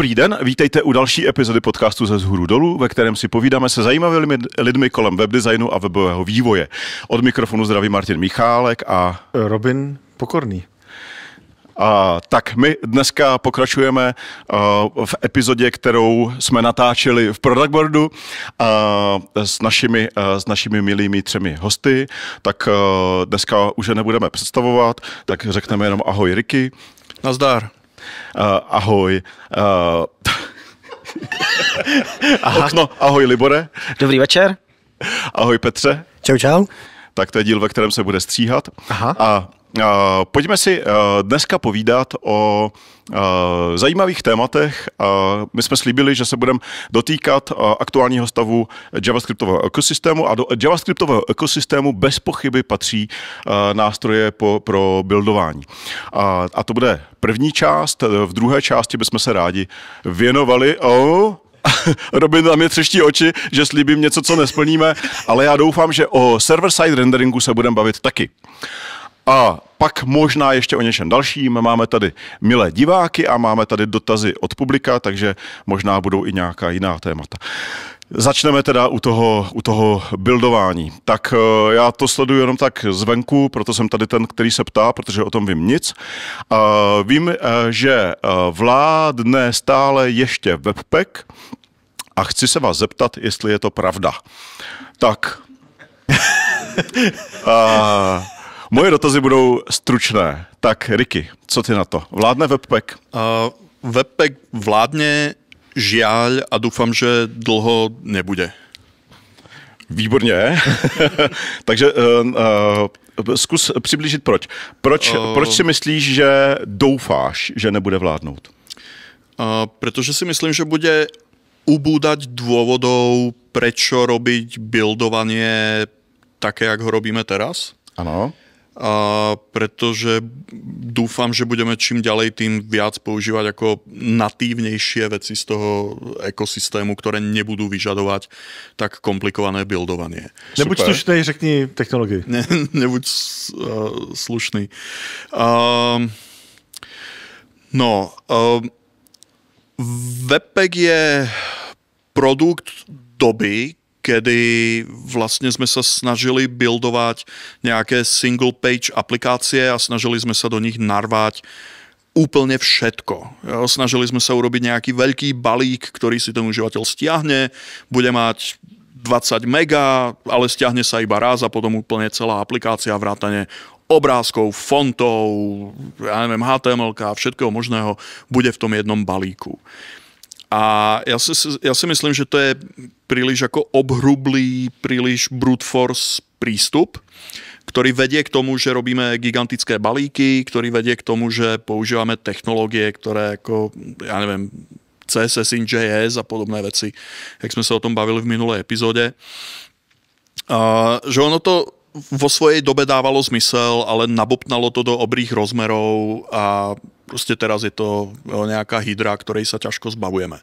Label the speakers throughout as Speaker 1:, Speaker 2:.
Speaker 1: Dobrý den, vítejte u další epizody podcastu ze zhůru dolů, ve kterém si povídáme se zajímavými lidmi kolem webdesignu a webového vývoje. Od mikrofonu zdraví Martin Michálek a
Speaker 2: Robin
Speaker 1: Pokorný. A, tak my dneska pokračujeme uh, v epizodě, kterou jsme natáčeli v Boardu uh, s, našimi, uh, s našimi milými třemi hosty. Tak uh, dneska už je nebudeme představovat, tak řekneme jenom ahoj Riky. Nazdar. Uh, ahoj. Uh, Aha. Okno, ahoj Libore. Dobrý večer. Ahoj Petře. Čau, čau. Tak to je díl, ve kterém se bude stříhat. Aha. A Uh, pojďme si uh, dneska povídat o uh, zajímavých tématech. My jsme slíbili, že se budeme dotýkat aktuálního stavu JavaScriptového ekosystému a do JavaScriptového ekosystému bez pochyby patří nástroje po, pro buildování. A to bude první část. V druhé části bychom se rádi věnovali o Robin tam je třeští oči, že slíbím něco, co nesplníme, ale já doufám, že o server-side renderingu se budeme bavit taky. Uh, a pak možná ještě o něčem dalším. Máme tady milé diváky a máme tady dotazy od publika, takže možná budou i nějaká jiná témata. Začneme teda u toho, u toho buildování. Tak eh, já to sleduju jenom tak zvenku, proto jsem tady ten, který se ptá, protože o tom vím nic. Vím, eh, že eh, vládne stále ještě webpack a chci se vás zeptat, jestli je to pravda. Tak. a... Moje dotazy budou stručné. Tak, Ricky, co ty na to?
Speaker 3: Vládne Webpack? Uh, Webpack vládne, žiaľ a doufám, že dlho nebude. Výborně.
Speaker 1: Takže uh, uh, zkus přiblížit proč. Proč, uh, proč si
Speaker 3: myslíš, že doufáš, že nebude vládnout? Uh, protože si myslím, že bude ubúdať dôvodov, proč robiť buildovanie také, jak ho robíme teraz. Ano a pretože dúfam, že budeme čím ďalej tým viac používať ako natívnejšie veci z toho ekosystému, ktoré nebudú vyžadovať tak komplikované buildovanie. Nebuď Super. slušný, řekni technologii. Ne, nebuď uh, slušný. Uh, no, uh, Webpack je produkt doby, kedy vlastně jsme se snažili buildovat nějaké single page aplikácie a snažili jsme se do nich narvať úplně všetko. Jo, snažili jsme se urobiť nějaký velký balík, který si ten uživatel stiahne, bude mať 20 mega, ale stiahne sa iba raz a potom úplně celá aplikácia vrátane obrázkov, fontov, ja neviem, HTML a všetkého možného bude v tom jednom balíku. A já si, já si myslím, že to je příliš jako obhrublý, příliš brute force přístup, který vede k tomu, že robíme gigantické balíky, který vede k tomu, že používáme technologie, které jako, já nevím, CSS in JS a podobné věci, jak jsme se o tom bavili v minulé epizodě. Uh, že ono to vo svojej dobe dávalo zmysel, ale nabopnalo to do obrých rozmerov a Prostě teraz je to nějaká hydra, které se těžko zbavujeme.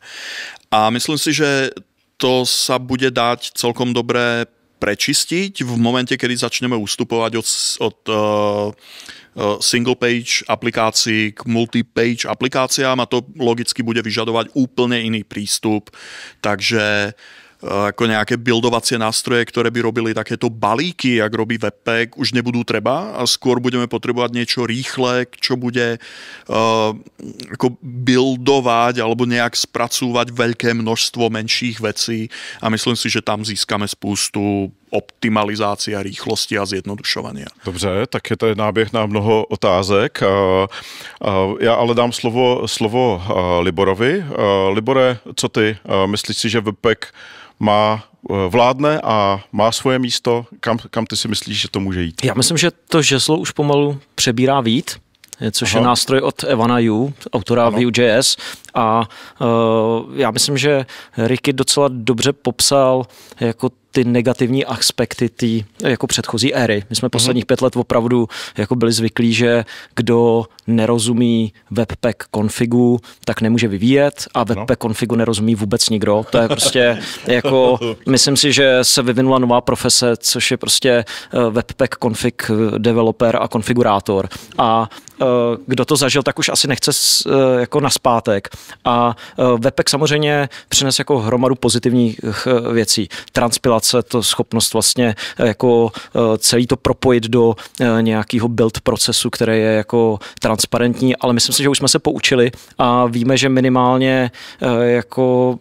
Speaker 3: A myslím si, že to sa bude dát celkom dobré prečistiť v momente, kedy začneme ustupovat od, od uh, eh, eh, single-page aplikací k multi-page aplikáciám a to logicky bude vyžadovat úplně jiný přístup. Takže uh, ako nějaké buildovací nástroje, které by robili takéto balíky, jak robí Webpack, už nebudou třeba a skôr budeme potřebovat něco rýchle, co bude uh, jako buildovat alebo nějak zpracovat velké množstvo menších věcí. a myslím si, že tam získáme spoustu optimalizácia rýchlosti a zjednodušovania.
Speaker 1: Dobře, tak je tady náběh na mnoho otázek. Já ale dám slovo, slovo Liborovi. Libore, co ty? Myslíš si, že VPEC má e, vládne a má svoje místo? Kam, kam ty si myslíš, že to může jít? Já myslím, že to žezlo už pomalu přebírá vít
Speaker 4: což Aha. je nástroj od Evana Yu, autora ano. Vue.js. A uh, já myslím, že Ricky docela dobře popsal jako ty negativní aspekty té jako předchozí éry. My jsme posledních mhm. pět let opravdu jako byli zvyklí, že kdo nerozumí webpack konfigu, tak nemůže vyvíjet a no. webpack no. konfigu nerozumí vůbec nikdo. To je prostě jako, myslím si, že se vyvinula nová profese, což je prostě eh, webpack config eh, developer a konfigurátor. A eh, kdo to zažil, tak už asi nechce jako naspátek. A webpack samozřejmě přines jako hromadu pozitivních věcí. Transpilace komunikace, to schopnost vlastně eh, jako eh, celý to propojit do eh, nějakého build procesu, který je jako transparentní, ale myslím si, že už jsme se poučili a víme, že minimálně jako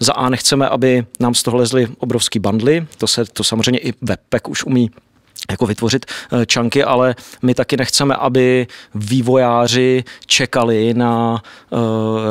Speaker 4: za A nechceme, aby nám z toho lezly obrovský bandly, to se to samozřejmě i webpack už umí jako vytvořit eh, čanky, ale my taky nechceme, aby vývojáři čekali na uh,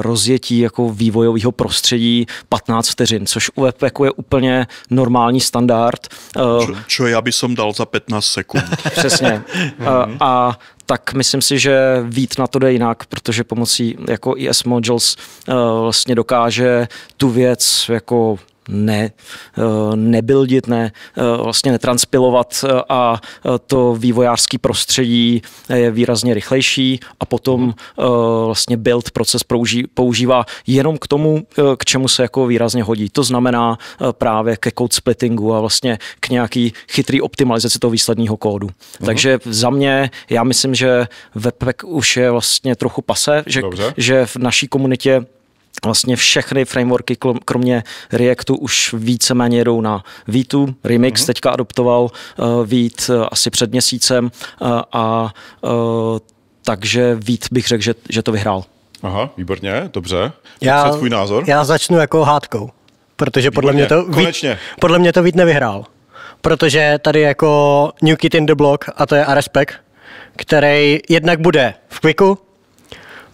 Speaker 4: rozjetí jako vývojového prostředí 15 vteřin, což u webpacku je úplně normální standard. Uh, eh, čo, čo já bych som dal za 15 sekund. Přesně. uh, a tak myslím si, že Vít na to jde jinak, protože pomocí jako ES Modules uh, vlastně dokáže tu věc jako ne, eh, nebildit, ne, eh, vlastně netranspilovat eh, a to vývojářský prostředí je výrazně rychlejší a potom mhm. vlastně build proces používá jenom k tomu, k čemu se jako výrazně hodí. To znamená právě ke code splittingu a vlastně k nějaký chytrý optimalizaci toho výsledního kódu. Uhum. Takže za mě, já myslím, že webpack už je vlastně trochu pase, že, že v naší komunitě vlastně všechny frameworky, kromě Reactu, už víceméně jdou na Vítu. Remix mm-hmm. teďka adoptoval uh, Vít uh, asi před měsícem uh, a uh, takže Vít bych řekl, že, že to vyhrál.
Speaker 1: Aha, výborně, dobře. Já, tvůj názor?
Speaker 5: Já začnu jako hádkou, protože podle mě, to Vít, podle mě to Vít nevyhrál. Protože tady jako New Kid in the Block, a to je Arespec, který jednak bude v Quicku,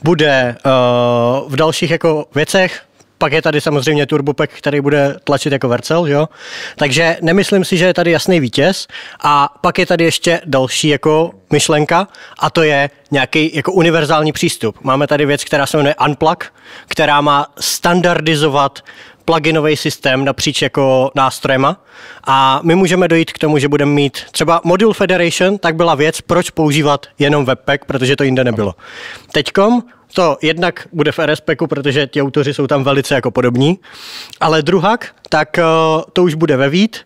Speaker 5: bude uh, v dalších jako věcech, pak je tady samozřejmě turbopek, který bude tlačit jako Vercel, jo? Takže nemyslím si, že je tady jasný vítěz. A pak je tady ještě další jako myšlenka a to je nějaký jako univerzální přístup. Máme tady věc, která se jmenuje Unplug, která má standardizovat pluginový systém napříč jako nástrojema a my můžeme dojít k tomu, že budeme mít třeba Module Federation, tak byla věc, proč používat jenom Webpack, protože to jinde nebylo. Teďkom to jednak bude v RSPeku, protože ti autoři jsou tam velice jako podobní, ale druhak, tak eh, to už bude ve Vít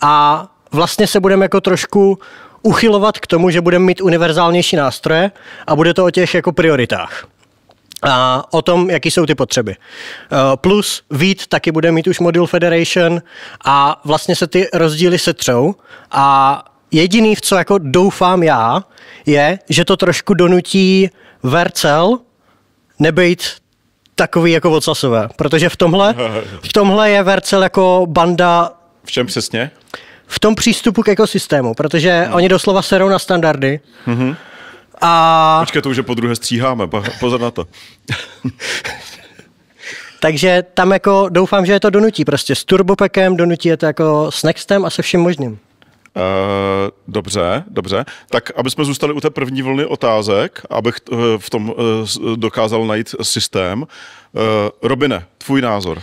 Speaker 5: a vlastně se budeme jako trošku uchylovat k tomu, že budeme mít univerzálnější nástroje a bude to o těch jako prioritách a o tom, jaký jsou ty potřeby. E, plus Vít taky bude mít už modul Federation a vlastně se ty rozdíly setřou a jediný, v co jako doufám já, je, že to trošku donutí Vercel nebejt takový jako ocasové, protože v tomhle, v tomhle je Vercel jako banda... V čem přesně? V tom přístupu k ekosystému, protože no. oni doslova serou na standardy. Mm-hmm a...
Speaker 1: Počkej, to už je po druhé stříháme, pozor na to.
Speaker 5: Takže tam jako doufám, že je to donutí prostě s turbopekem, donutí je to jako s Nextem a se vším možným.
Speaker 1: Uh, dobře, dobře. Tak, aby jsme zůstali u té první vlny otázek, abych uh, v tom uh, dokázal najít systém. Robine, tvůj názor.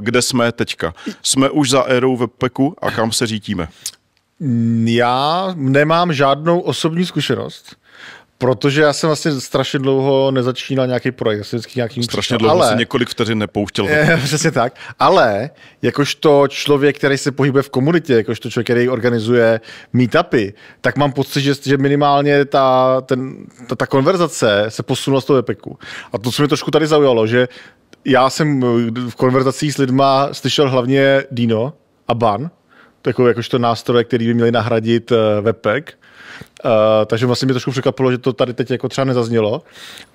Speaker 1: Kde jsme teďka? Jsme už za érou webpeku a kam se řítíme?
Speaker 2: Já nemám žádnou osobní zkušenost Protože já jsem vlastně strašně dlouho nezačínal nějaký projekt. Jsem vždycky nějakým strašně dlouho ale... se
Speaker 1: několik vteřin nepouštěl. Přesně
Speaker 2: tak. Ale jakožto člověk, který se pohybuje v komunitě, jakožto člověk, který organizuje meetupy, tak mám pocit, že, že minimálně ta, ten, ta, ta konverzace se posunula z toho epiku. A to, co mě trošku tady zaujalo, že já jsem v konverzacích s lidma slyšel hlavně Dino a Ban, takový jakožto nástroje, který by měli nahradit eh, webpack Uh, takže vlastně mi trošku překvapilo, že to tady teď jako třeba
Speaker 3: nezaznělo.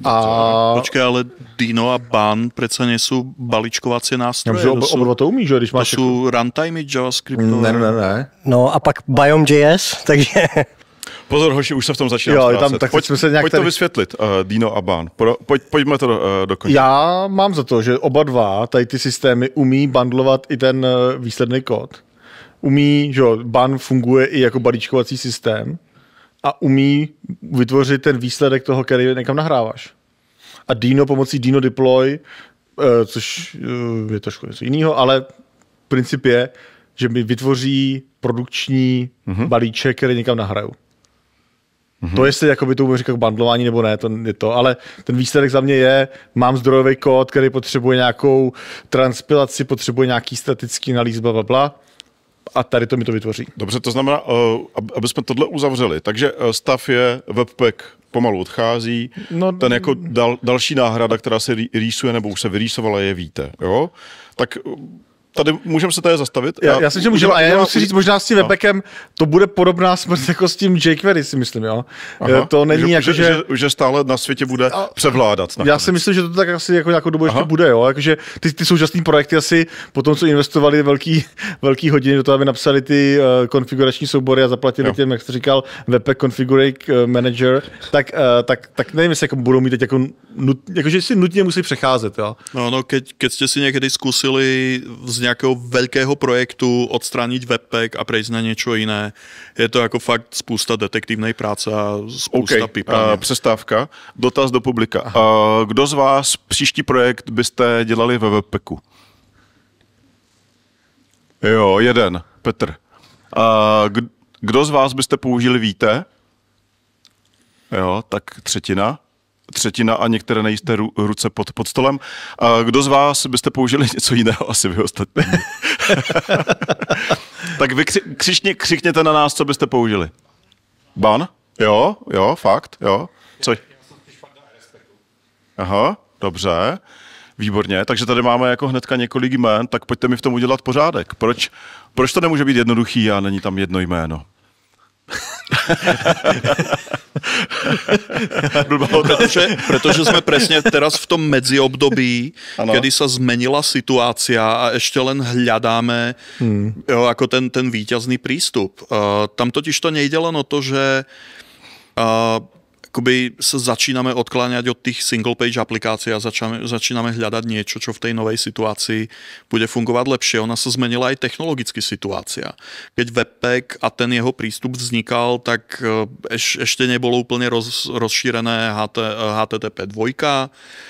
Speaker 3: A... Počkej, ale Dino a Ban přece nejsou balíčkovací nástroje. Já, oba, oba to umí, že? Když máš to jako... jsou runtime JavaScript. Ne, ne, ne.
Speaker 5: No a pak Biome.js, takže...
Speaker 3: Pozor, hoši, už se v tom začínám jo, tam, tak pojď, se nějak pojď tady... to vysvětlit,
Speaker 1: uh, Dino a Ban. Pro, pojď, pojďme to uh, dokončit.
Speaker 2: Já mám za to, že oba dva tady ty systémy umí bandlovat i ten uh, výsledný kód. Umí, že jo, Ban funguje i jako balíčkovací systém a umí vytvořit ten výsledek toho, který někam nahráváš. A Dino pomocí Dino Deploy, eh, což eh, je trošku něco jiného, ale princip je, že mi vytvoří produkční mm-hmm. balíček, který někam nahraju. Mm-hmm. To, jestli jakoby to umím říkat bandlování nebo ne, to je to, ale ten výsledek za mě je, mám zdrojový kód, který potřebuje nějakou transpilaci, potřebuje nějaký statický analýz, bla, bla, bla a tady to mi to vytvoří. Dobře, to
Speaker 1: znamená, eh, aby jsme tohle uzavřeli. Takže eh, stav je, webpack pomalu odchází, no, ten jako mm. dal, další náhrada, která se rýsuje nebo už se vyrýsovala, je víte. Jo? Tak tady můžeme se tady zastavit. Já, já si že můžeme, a já jenom chci říct, možná s tím no. Webekem,
Speaker 2: to bude podobná smrt jako s tím jQuery, si myslím, jo. Aha, eh, to není že, jako, že, že, že, stále
Speaker 1: na světě bude a, převládat. Nakonec. Já
Speaker 2: si myslím, že to tak asi jako nějakou dobu Aha. ještě bude, jo. Jakože ty, ty současné projekty asi po tom, co investovali velký, velký hodiny do toho, aby napsali ty uh, konfigurační soubory a zaplatili jo. těm, jak jsi říkal, Webpack Configurate eh, Manager, tak, uh, tak, tak nevím, jestli jako budou mít teď jako, nut, jakože si nutně musí přecházet, jo.
Speaker 3: No, no, keď, keď jste si někdy zkusili nějakého velkého projektu odstranit webpack a přejít na něco jiné. Je to jako fakt spousta detektivní práce a spousta okay. pipa. Uh,
Speaker 1: přestávka. Dotaz do publika. Uh, kdo z vás příští projekt byste dělali ve webpacku? Jo, jeden. Petr. Uh, kdo z vás byste použili víte? Jo, tak třetina třetina a některé nejisté ru, ruce pod, pod stolem. A kdo z vás byste použili něco jiného? Asi vy ostatní. tak vy kři, křičně, křikněte na nás, co byste použili. Ban? Jo, jo, fakt, jo. Co? Aha, dobře. Výborně, takže tady máme jako hnedka několik jmén, tak pojďte mi v tom udělat pořádek. Proč, proč to nemůže být jednoduchý a není tam jedno
Speaker 3: jméno? protože, protože jsme přesně teraz v tom meziobdobí, ano. kdy se zmenila situácia a ještě len hledáme hmm. jako ten, ten výťazný přístup. Uh, tam totiž to nejde len o to, že uh, akoby sa začíname odkláňať od tých single page aplikácií a začame, začíname hľadať niečo, čo v tej novej situácii bude fungovať lepšie. Ona sa zmenila aj technologicky situácia. Keď Webpack a ten jeho prístup vznikal, tak eh, eš, ešte nebolo úplne roz, rozšírené HT, HTTP eh,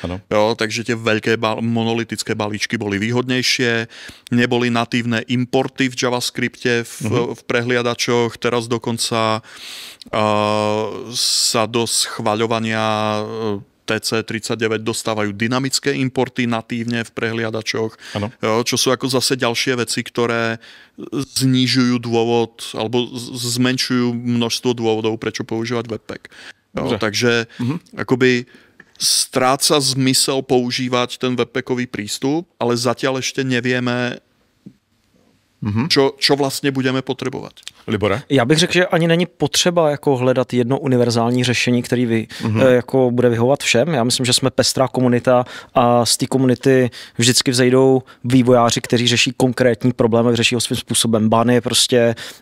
Speaker 3: 2, Jo, takže tie veľké monolitické balíčky boli výhodnejšie, neboli natívne importy v JavaScripte, v, uh mhm. -huh. v prehliadačoch, teraz dokonca sa do schvaľovania e, TC39 dostávajú dynamické importy natívne v prehliadačoch, ano. E, čo sú ako zase ďalšie veci, ktoré znižujú dôvod alebo zmenšujú množstvo dôvodov, prečo používať webpack. Dobře. Takže mhm. akoby stráca zmysel používať ten webpackový prístup, ale zatiaľ ešte nevieme, Mm-hmm. Čo, čo vlastně budeme potřebovat? Libore?
Speaker 4: Já bych řekl, že ani není potřeba jako hledat jedno univerzální řešení, který vy, mm-hmm. jako bude vyhovat všem. Já myslím, že jsme pestrá komunita a z té komunity vždycky vzejdou vývojáři, kteří řeší konkrétní problémy, řeší ho svým způsobem. Bany je prostě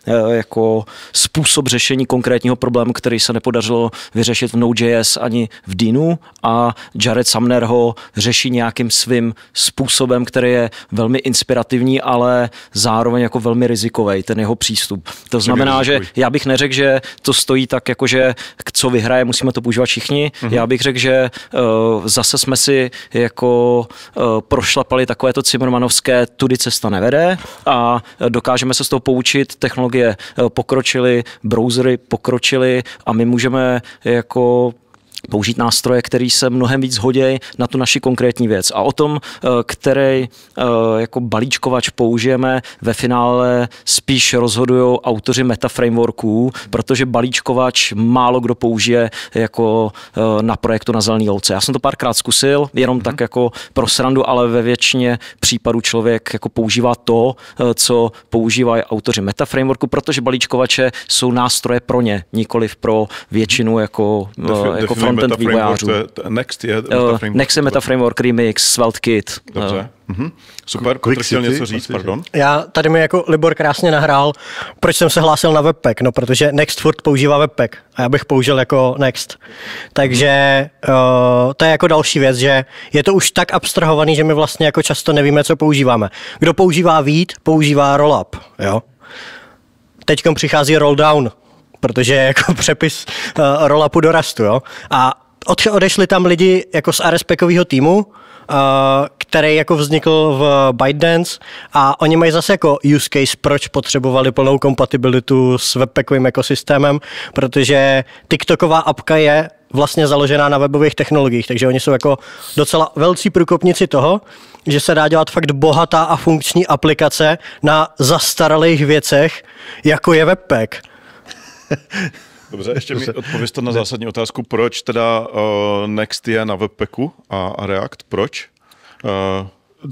Speaker 4: eh, jako způsob řešení konkrétního problému, který se nepodařilo vyřešit v Node.js ani v Dinu a Jared Sumner ho řeší nějakým svým způsobem, který je velmi inspirativní, ale zároveň jako velmi rizikový, ten jeho přístup. To znamená, že já bych neřekl, že to stojí tak, jako že co vyhraje, musíme to používat všichni. Mm-hmm. Já bych řekl, že uh, zase jsme si jako uh, prošlapali takovéto cimrmanovské tudy cesta nevede a dokážeme se z toho poučit. Technologie eh, pokročily, browsery pokročily a my můžeme jako použít nástroje, který se mnohem víc hodějí na tu naši konkrétní věc. A o tom, eh, který eh, jako balíčkovač použijeme, ve finále spíš rozhodují autoři metaframeworků, protože balíčkovač málo kdo použije jako eh, na projektu na zelený louce. Já jsem to párkrát zkusil, jenom hmm tak mhm. jako pro srandu, ale ve většině případů člověk jako používá to, co používají autoři metaframeworku, protože balíčkovače jsou nástroje pro ně, nikoliv pro většinu jako, Defi- jako content vývojářů. Next je oh, MetaFramework. Next je MetaFramework Remix, SvelteKit. Dobře. Oh. Mhm.
Speaker 1: Super, Quick chtěl něco říct, pardon.
Speaker 5: Já, tady mi jako Libor krásně nahrál, proč jsem se hlásil na Webpack, no protože Next furt používá Webpack a já bych použil jako Next. Takže uh, to je jako další věc, že je to už tak abstrahovaný, že my vlastně jako často nevíme, co používáme. Kdo používá Vít, používá Rollup, jo. Teď přichází Rolldown, protože je jako přepis uh, eh, roll do Rastu, jo. A od, odešli tam lidi jako z RSPkového týmu, uh, který jako vznikl v ByteDance a oni mají zase jako use case, proč potřebovali plnou kompatibilitu s webpackovým ekosystémem, protože TikToková apka je vlastně založená na webových technologiích, takže oni jsou jako docela velcí průkopníci toho, že se dá dělat fakt bohatá a funkční aplikace na zastaralých věcech, jako je webpack.
Speaker 1: Dobře, ještě mi odpověste na zásadní otázku, proč teda uh, Next je na webpacku a React, proč? Uh,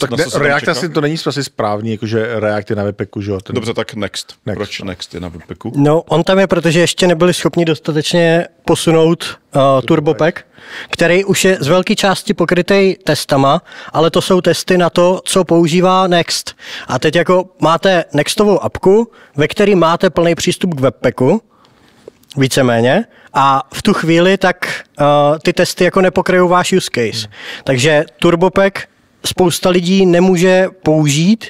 Speaker 1: tak ne, React
Speaker 2: asi to není asi správný, jakože React je na webpacku, že jo? Ten... Dobře, tak Next. Next. Proč Next je na webpacku?
Speaker 5: No, on tam je, protože ještě nebyli schopni dostatečně posunout uh, TurboPack, který už je z velké části pokrytý testama, ale to jsou testy na to, co používá Next. A teď jako máte Nextovou apku, ve který máte plný přístup k webpacku, víceméně. A v tu chvíli tak uh, ty testy jako nepokryjou váš use case. Hmm. Takže TurboPack spousta lidí nemůže použít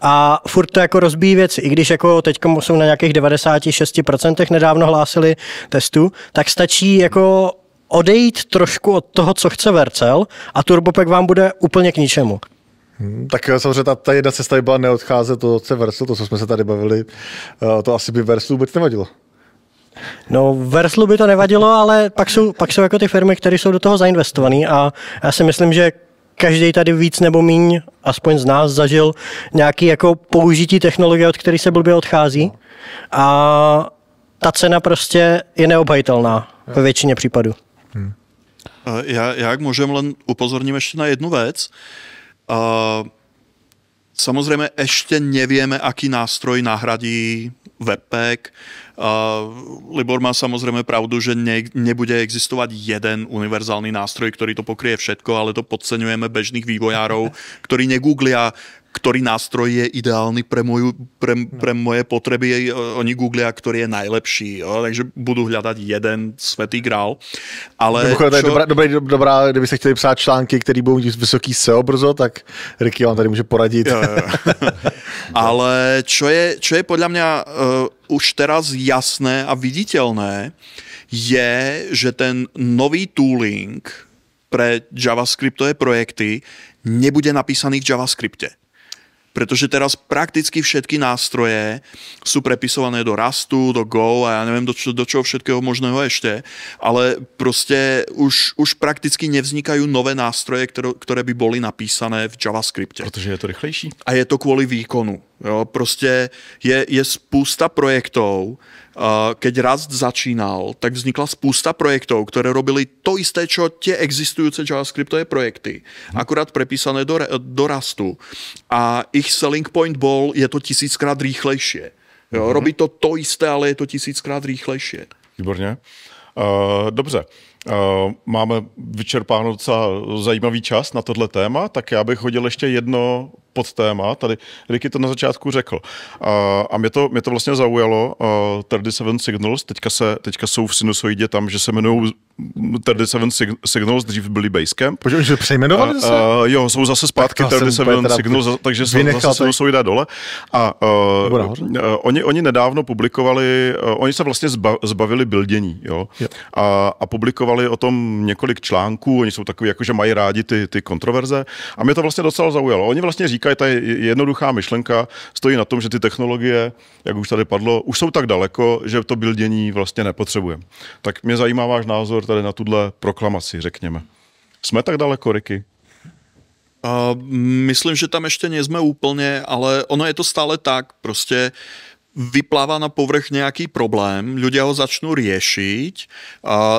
Speaker 5: a furt to jako rozbíjí věci. I když jako teď jsou na nějakých 96% nedávno hlásili testu, tak stačí jako odejít trošku od toho, co chce Vercel a TurboPack vám bude úplně k ničemu. Hmm, tak
Speaker 2: samozřejmě ta, ta jedna cesta by byla neodcházet od Vercel, to, co jsme se tady bavili, eh, to asi by Vercel vůbec
Speaker 5: nevadilo. No, Verslu by to nevadilo, ale pak jsou, pak jsou jako ty firmy, které jsou do toho zainvestované a já si myslím, že každý tady víc nebo míň, aspoň z nás, zažil nějaký jako použití technologie, od které se blbě odchází a ta cena prostě je neobhajitelná ve většině případů. Hmm.
Speaker 3: Já, já jak můžem len upozorním ještě na jednu věc. Uh, Samozřejmě ještě nevíme, aký nástroj nahradí webpack. Uh, Libor má samozřejmě pravdu, že ne, nebude existovat jeden univerzální nástroj, který to pokryje všetko, ale to podceňujeme bežných vývojárov, ktorí negooglia, ktorý nástroj je ideálny pre, moju, pre, no. pre moje potreby. Oni googlia, ktorý je najlepší. Jo? Takže budu hľadať jeden svetý grál. Ale Dobucho, to je čo... dobrá,
Speaker 2: dobrá, dobrá, kdyby se chtěli psát články, které budou mít vysoký SEO brzo, tak Ricky vám tady může poradit.
Speaker 3: Jo, jo. Ale čo je, čo je podľa mňa uh, už teraz jasné a viditelné, je, že ten nový tooling pre JavaScriptové projekty nebude napísaný v JavaScripte pretože teraz prakticky všetky nástroje sú prepisované do Rastu, do Go a ja neviem do, čo, do čoho všetkého možného ešte, ale prostě už, už prakticky nevznikají nové nástroje, které, které by byly napísané v JavaScriptě. Protože je to rychlejší. A je to kvůli výkonu. Jo? Prostě je, je spousta projektů, keď Rust začínal, tak vznikla spousta projektů, které robili to isté, čo tie existujúce JavaScriptové projekty, mhm. akurát prepísané do, do Rustu. A ich selling point bol, je to tisíckrát rýchlejšie. Jo, mhm. robí to to isté, ale je to tisíckrát rýchlejšie.
Speaker 1: Výborně. Uh, dobře. Eh, máme vyčerpáno docela zajímavý čas na tohle téma, tak já bych hodil ještě jedno pod téma. Tady Ricky to na začátku řekl. A, eh, a mě, to, mě to vlastně zaujalo. Uh, eh, 37 Signals teďka, se, teďka jsou v sinusoidě tam, že se jmenují 37 mm, sig- Signals, dřív byli Basecamp. Počkej, že přejmenovali se? Uh, jo, jsou zase zpátky tak 37 Signals, takže jsou zase tady. sinusoida dole. A uh, uh, oni, oni nedávno publikovali, uh, oni se vlastně zba, zbavili bildění, jo? jo. A, a publikovali napsali o tom několik článků, oni jsou takový, jako že mají rádi ty, ty kontroverze a mě to vlastně docela zaujalo. Oni vlastně říkají, ta jednoduchá myšlenka stojí na tom, že ty technologie, jak už tady padlo, už jsou tak daleko, že to bildění vlastně nepotřebujeme. Tak mě zajímá váš názor tady na tuhle proklamaci, řekněme. Jsme tak daleko, Riky?
Speaker 3: Uh, mm, myslím, že tam ještě nejsme úplně, ale ono je to stále tak. Prostě uh, vypláva na povrch nějaký problém, ľudia ho začnou řešit.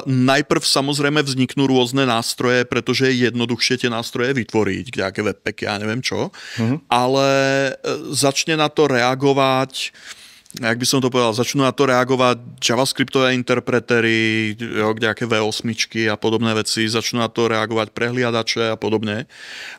Speaker 3: Najprv samozřejmě vzniknou různé nástroje, protože je jednoduchšie ty nástroje vytvořit, nějaké webpacky, já nevím čo, mm-hmm. ale e, začne na to reagovat uh, jak by som to povedal, začnú na to reagovať javascriptové interpretery, jo, nejaké V8 a podobné veci, začnú na to reagovať prehliadače a podobne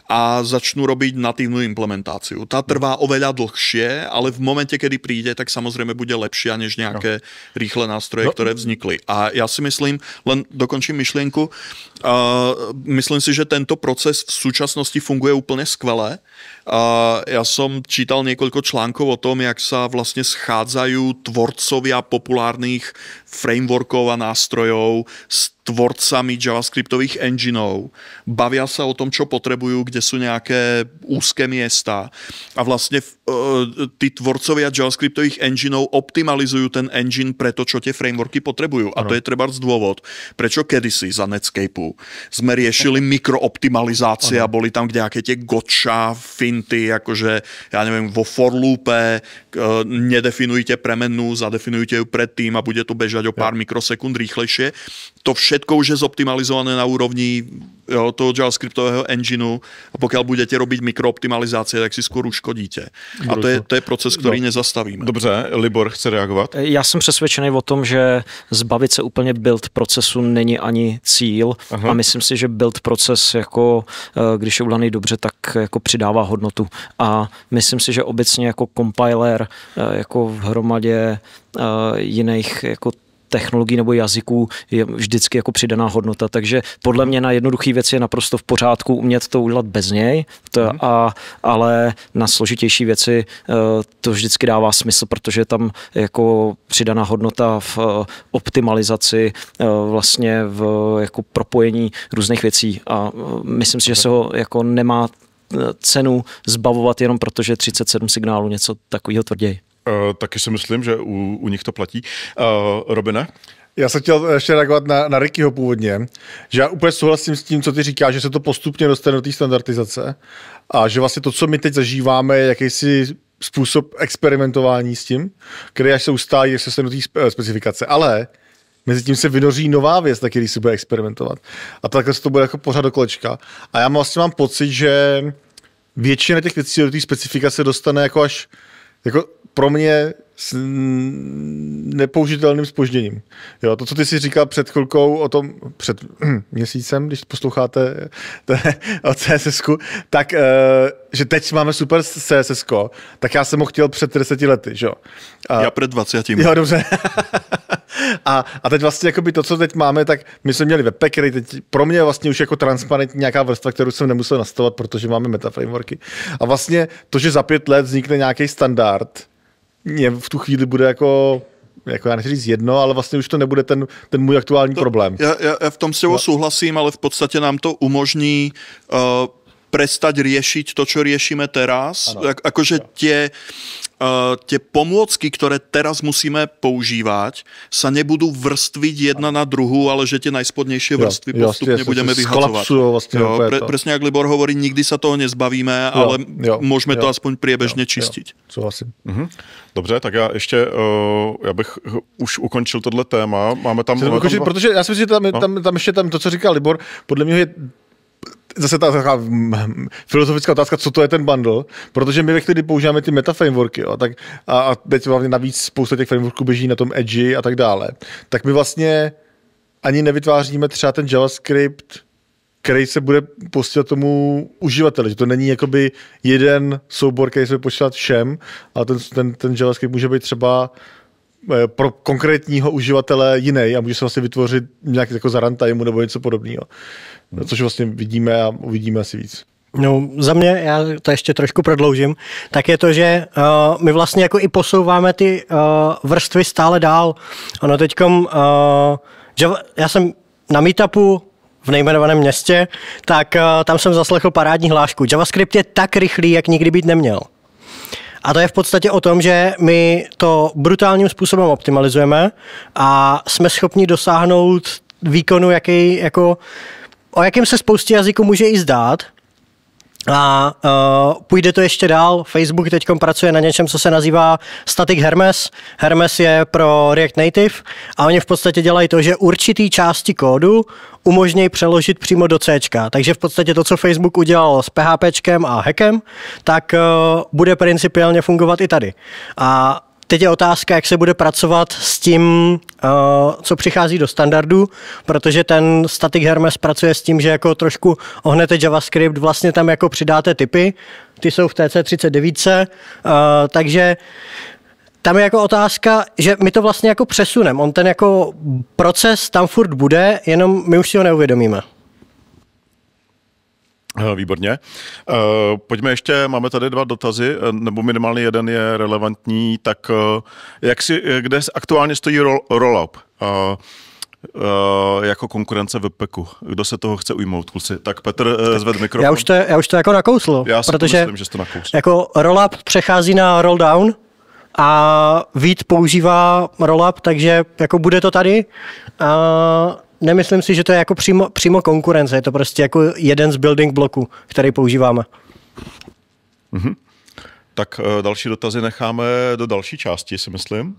Speaker 3: a začnú robiť natívnu implementáciu. Tá trvá oveľa dlhšie, ale v momente, kedy príde, tak samozrejme bude lepšia než nejaké no. rýchle nástroje, které no. ktoré vznikly. A ja si myslím, len dokončím myšlienku, uh, myslím si, že tento proces v súčasnosti funguje úplne skvelé já jsem čítal několik článků o tom, jak sa vlastně schádzajú tvorcovia populárnych frameworků a nástrojov s tvorcami javascriptových engineů, bavia se o tom, co potřebují, kde jsou nějaké úzké města a vlastně uh, e, ty tvorcové javascriptových engineů optimalizují ten engine pro to, co tě frameworky potřebují. A to je třeba důvod, proč kedysi za Netscape jsme řešili mikrooptimalizaci a byly tam nějaké tě gotcha, finty, jakože, já nevím, vo forloope, uh, e, nedefinujte premenu, zadefinujte ju tým a bude to běžet o pár mikrosekund rýchlejšie to všetko už je zoptimalizované na úrovni jo, toho JavaScriptového engineu a pokud budete robit mikrooptimalizace, tak si skoro škodíte. A to je, to je proces, který nezastavíme. Dobře, Libor chce reagovat?
Speaker 4: Eh, já jsem přesvědčený o tom, že zbavit se úplně build procesu není ani cíl Aha. a myslím si, že build proces jako, eh, když je udaný dobře, tak jako přidává hodnotu a myslím si, že obecně jako compiler eh, jako v hromadě jiných jako technologií nebo jazyků je vždycky jako přidaná hodnota. Takže podle mě na jednoduchý věc je naprosto v pořádku umět to udělat bez něj, to, mhm. a, ale na složitější věci eh, to vždycky dává smysl, protože je tam jako přidaná hodnota v eh, optimalizaci, eh, vlastně v jako propojení různých věcí a myslím si, že se ho jako nemá cenu zbavovat jenom protože 37 signálů něco takového
Speaker 2: tvrději. Eh, taky si myslím, že u, u nich to platí. Uh, Robine? Já jsem chtěl ještě reagovat na, na Rickyho původně, že já úplně souhlasím s tím, co ty říkáš, že se to postupně dostane do té standardizace a že vlastně to, co my teď zažíváme, je jakýsi způsob experimentování s tím, který až se ustálí, jak se dostane do té specifikace. Ale mezi tím se vynoří nová věc, na který se bude experimentovat. A takhle se to bude jako pořád do kolečka. A já vlastně mám pocit, že většina těch věcí do té specifikace dostane jako až jako pro mě s nepoužitelným spožděním. Jo, to, co ty si říkal před chvilkou o tom, před měsícem, když posloucháte o css tak eh, že teď máme super css tak já jsem ho chtěl před 10 lety, že jo? já
Speaker 3: před 20. Jo, dobře.
Speaker 2: A, a teď vlastně jakoby to, co teď máme, tak my jsme měli který teď pro mě vlastně už jako transparentní nějaká vrstva, kterou jsem nemusel nastavovat, protože máme meta frameworky. A vlastně to, že za pět let vznikne nějaký standard, mě v tu chvíli bude jako jako já nechci říct jedno, ale vlastně už to nebude ten, ten můj aktuální to, problém.
Speaker 3: Já, já, já v tom s tebou no. souhlasím, ale v podstatě nám to umožní uh, prestať riešiť to, čo riešime teraz. Ak, akože tie, uh, tie pomôcky, ktoré teraz musíme používať, sa nebudú vrstviť jedna ano. na druhú, ale že tie najspodnejšie vrstvy jo, postupne jasne, budeme vyhadzovať. Vlastne jo, jako pre, presne, ako Libor hovorí, nikdy sa toho nezbavíme, jo, ale jo, môžeme jo, to aspoň priebežne jo,
Speaker 1: čistiť.
Speaker 2: Jo, Mhm.
Speaker 1: Dobře, tak já ještě, uh, já bych eh, už ukončil tohle téma. Máme tam... Máme ukončil, tam... Protože já si myslím, že tam, no? tam,
Speaker 2: tam ještě tam to, co říkal Libor, podle mě je zase ta taková mm, filozofická otázka, co to je ten bundle, protože my ve chvíli používáme ty meta frameworky, jo, tak, a, a teď hlavně navíc spousta těch frameworků běží na tom Edge a tak dále, tak my vlastně ani nevytváříme třeba ten JavaScript, který se bude posílat tomu uživateli. Že to není jakoby jeden soubor, který se bude posílat všem, ale ten, ten, ten JavaScript může být třeba Eh, pro konkrétního uživatele jiný a může se vlastně vytvořit nějak jako za runtime nebo něco podobného.
Speaker 5: Hmm. což vlastně vidíme a uvidíme asi víc. No, za mě, já to ještě trošku prodloužím, tak je to, že uh, my vlastně jako i posouváme ty uh, vrstvy stále dál. Ono teďkom, uh, že já jsem na meetupu v nejmenovaném městě, tak uh, tam jsem zaslechl parádní hlášku. JavaScript je tak rychlý, jak nikdy být neměl. A to je v podstatě o tom, že my to brutálním způsobem optimalizujeme a jsme schopni dosáhnout výkonu, jaký jako o jakém se spoustě jazyků může i zdát, a uh, půjde to ještě dál. Facebook teď pracuje na něčem, co se nazývá Static Hermes. Hermes je pro React Native a oni v podstatě dělají to, že určitý části kódu umožňují přeložit přímo do C. Takže v podstatě to, co Facebook udělal s PHP a hackem, tak uh, bude principiálně fungovat i tady. A Teď je otázka, jak se bude pracovat s tím, eh, co přichází do standardu, protože ten static Hermes pracuje s tím, že jako trošku ohnete JavaScript, vlastně tam jako přidáte typy, ty jsou v TC39, eh, takže tam je jako otázka, že my to vlastně jako přesuneme. On ten jako proces tam furt bude, jenom my už si ho neuvědomíme.
Speaker 1: Eh, výborně. Eh, pojďme ještě, máme tady dva dotazy, eh, nebo minimálně jeden je relevantní, tak jak si, kde aktuálně stojí roll-up? jako konkurence v peku. Kdo se toho chce ujmout, kluci? Tak Petr zved mikrofon. Já už to,
Speaker 5: já už to jako nakousl. Já si protože myslím, že to nakousl. Jako roll-up přechází na roll-down a Vít používá roll-up, takže jako bude to tady nemyslím si, že to je jako přímo, přímo konkurence, je to prostě jako jeden z building bloků, který používáme.
Speaker 1: Mhm. Tak eh, další dotazy necháme do další části, si myslím.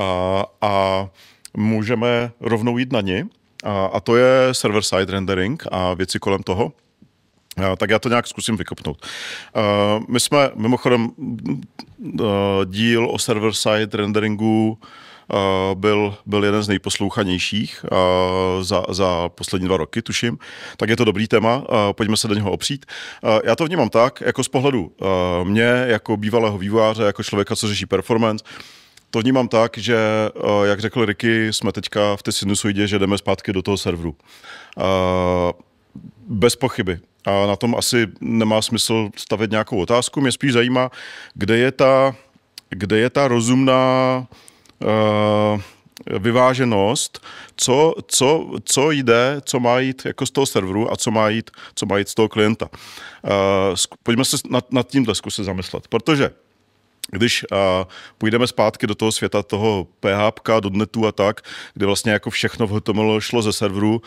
Speaker 1: A, a můžeme rovnou jít na ní. A, a to je server-side rendering a věci kolem toho. A, tak já to nějak zkusím vykopnout. Eh, my jsme mimochodem mm, eh, díl o server-side renderingu Eh, byl, byl jeden z nejposlouchanějších eh, za, za poslední dva roky, tuším, tak je to dobrý téma, eh, pojďme se do něho opřít. Já to vnímám tak, jako z pohledu mě, jako bývalého vývojáře, jako člověka, co řeší performance, to vnímám tak, že, jak řekl Ricky, jsme teďka v té sinusoidě, že jdeme zpátky do toho serveru. Bez pochyby. A na tom asi nemá smysl stavět nějakou otázku. Mě spíš zajímá, kde je ta, kde je ta rozumná Eh, vyváženost, co, co, co jde, co má jít jako z toho serveru a co má jít, co má jít z toho klienta. Uh, pojďme se nad, nad tímhle zkusit zamyslet, protože když a, půjdeme zpátky do toho světa toho PHP, do netu a tak, kde vlastně jako všechno v HTML šlo ze serveru,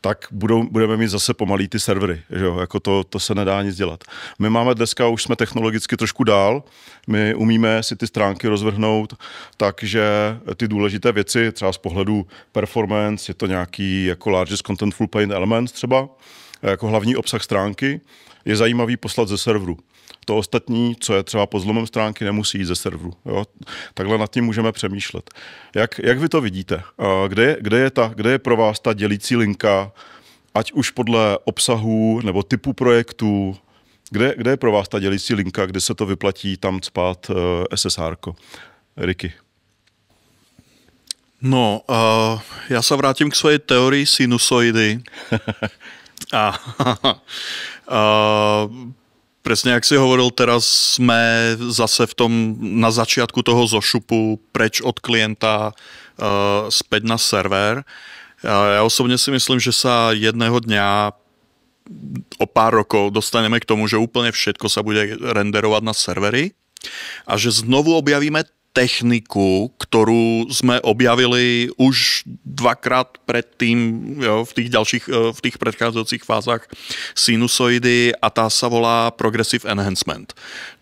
Speaker 1: tak budou, budeme mít zase pomalý ty servery. Že jo? Jako to, to se nedá nic dělat. My máme dneska, už jsme technologicky trošku dál, my umíme si ty stránky rozvrhnout, takže ty důležité věci, třeba z pohledu performance, je to nějaký jako largest contentful paint element třeba, jako hlavní obsah stránky, je zajímavý poslat ze serveru. To ostatní, co je třeba pod zlomem stránky, nemusí jít ze serveru. Jo? Takhle nad tím můžeme přemýšlet. Jak, jak vy to vidíte? Kde, kde, je ta, kde je pro vás ta dělící linka, ať už podle obsahu nebo typu projektů, kde, kde je pro vás ta dělící linka, kde se to vyplatí tam spát eh, SSR? -ko? Ricky.
Speaker 3: No, uh, já se vrátím k své teorii sinusoidy. a, uh, Přesně jak si hovoril, teraz jsme zase v tom na začátku toho zošupu preč od klienta uh, eh, späť na server. Uh, já osobně si myslím, že se jedného dňa o pár rokov dostaneme k tomu, že úplně všetko sa bude renderovat na servery a že znovu objavíme techniku, ktorú sme objavili už dvakrát predtým jo, v tých ďalších, eh, v tých predchádzajúcich fázach sinusoidy a tá sa volá Progressive Enhancement.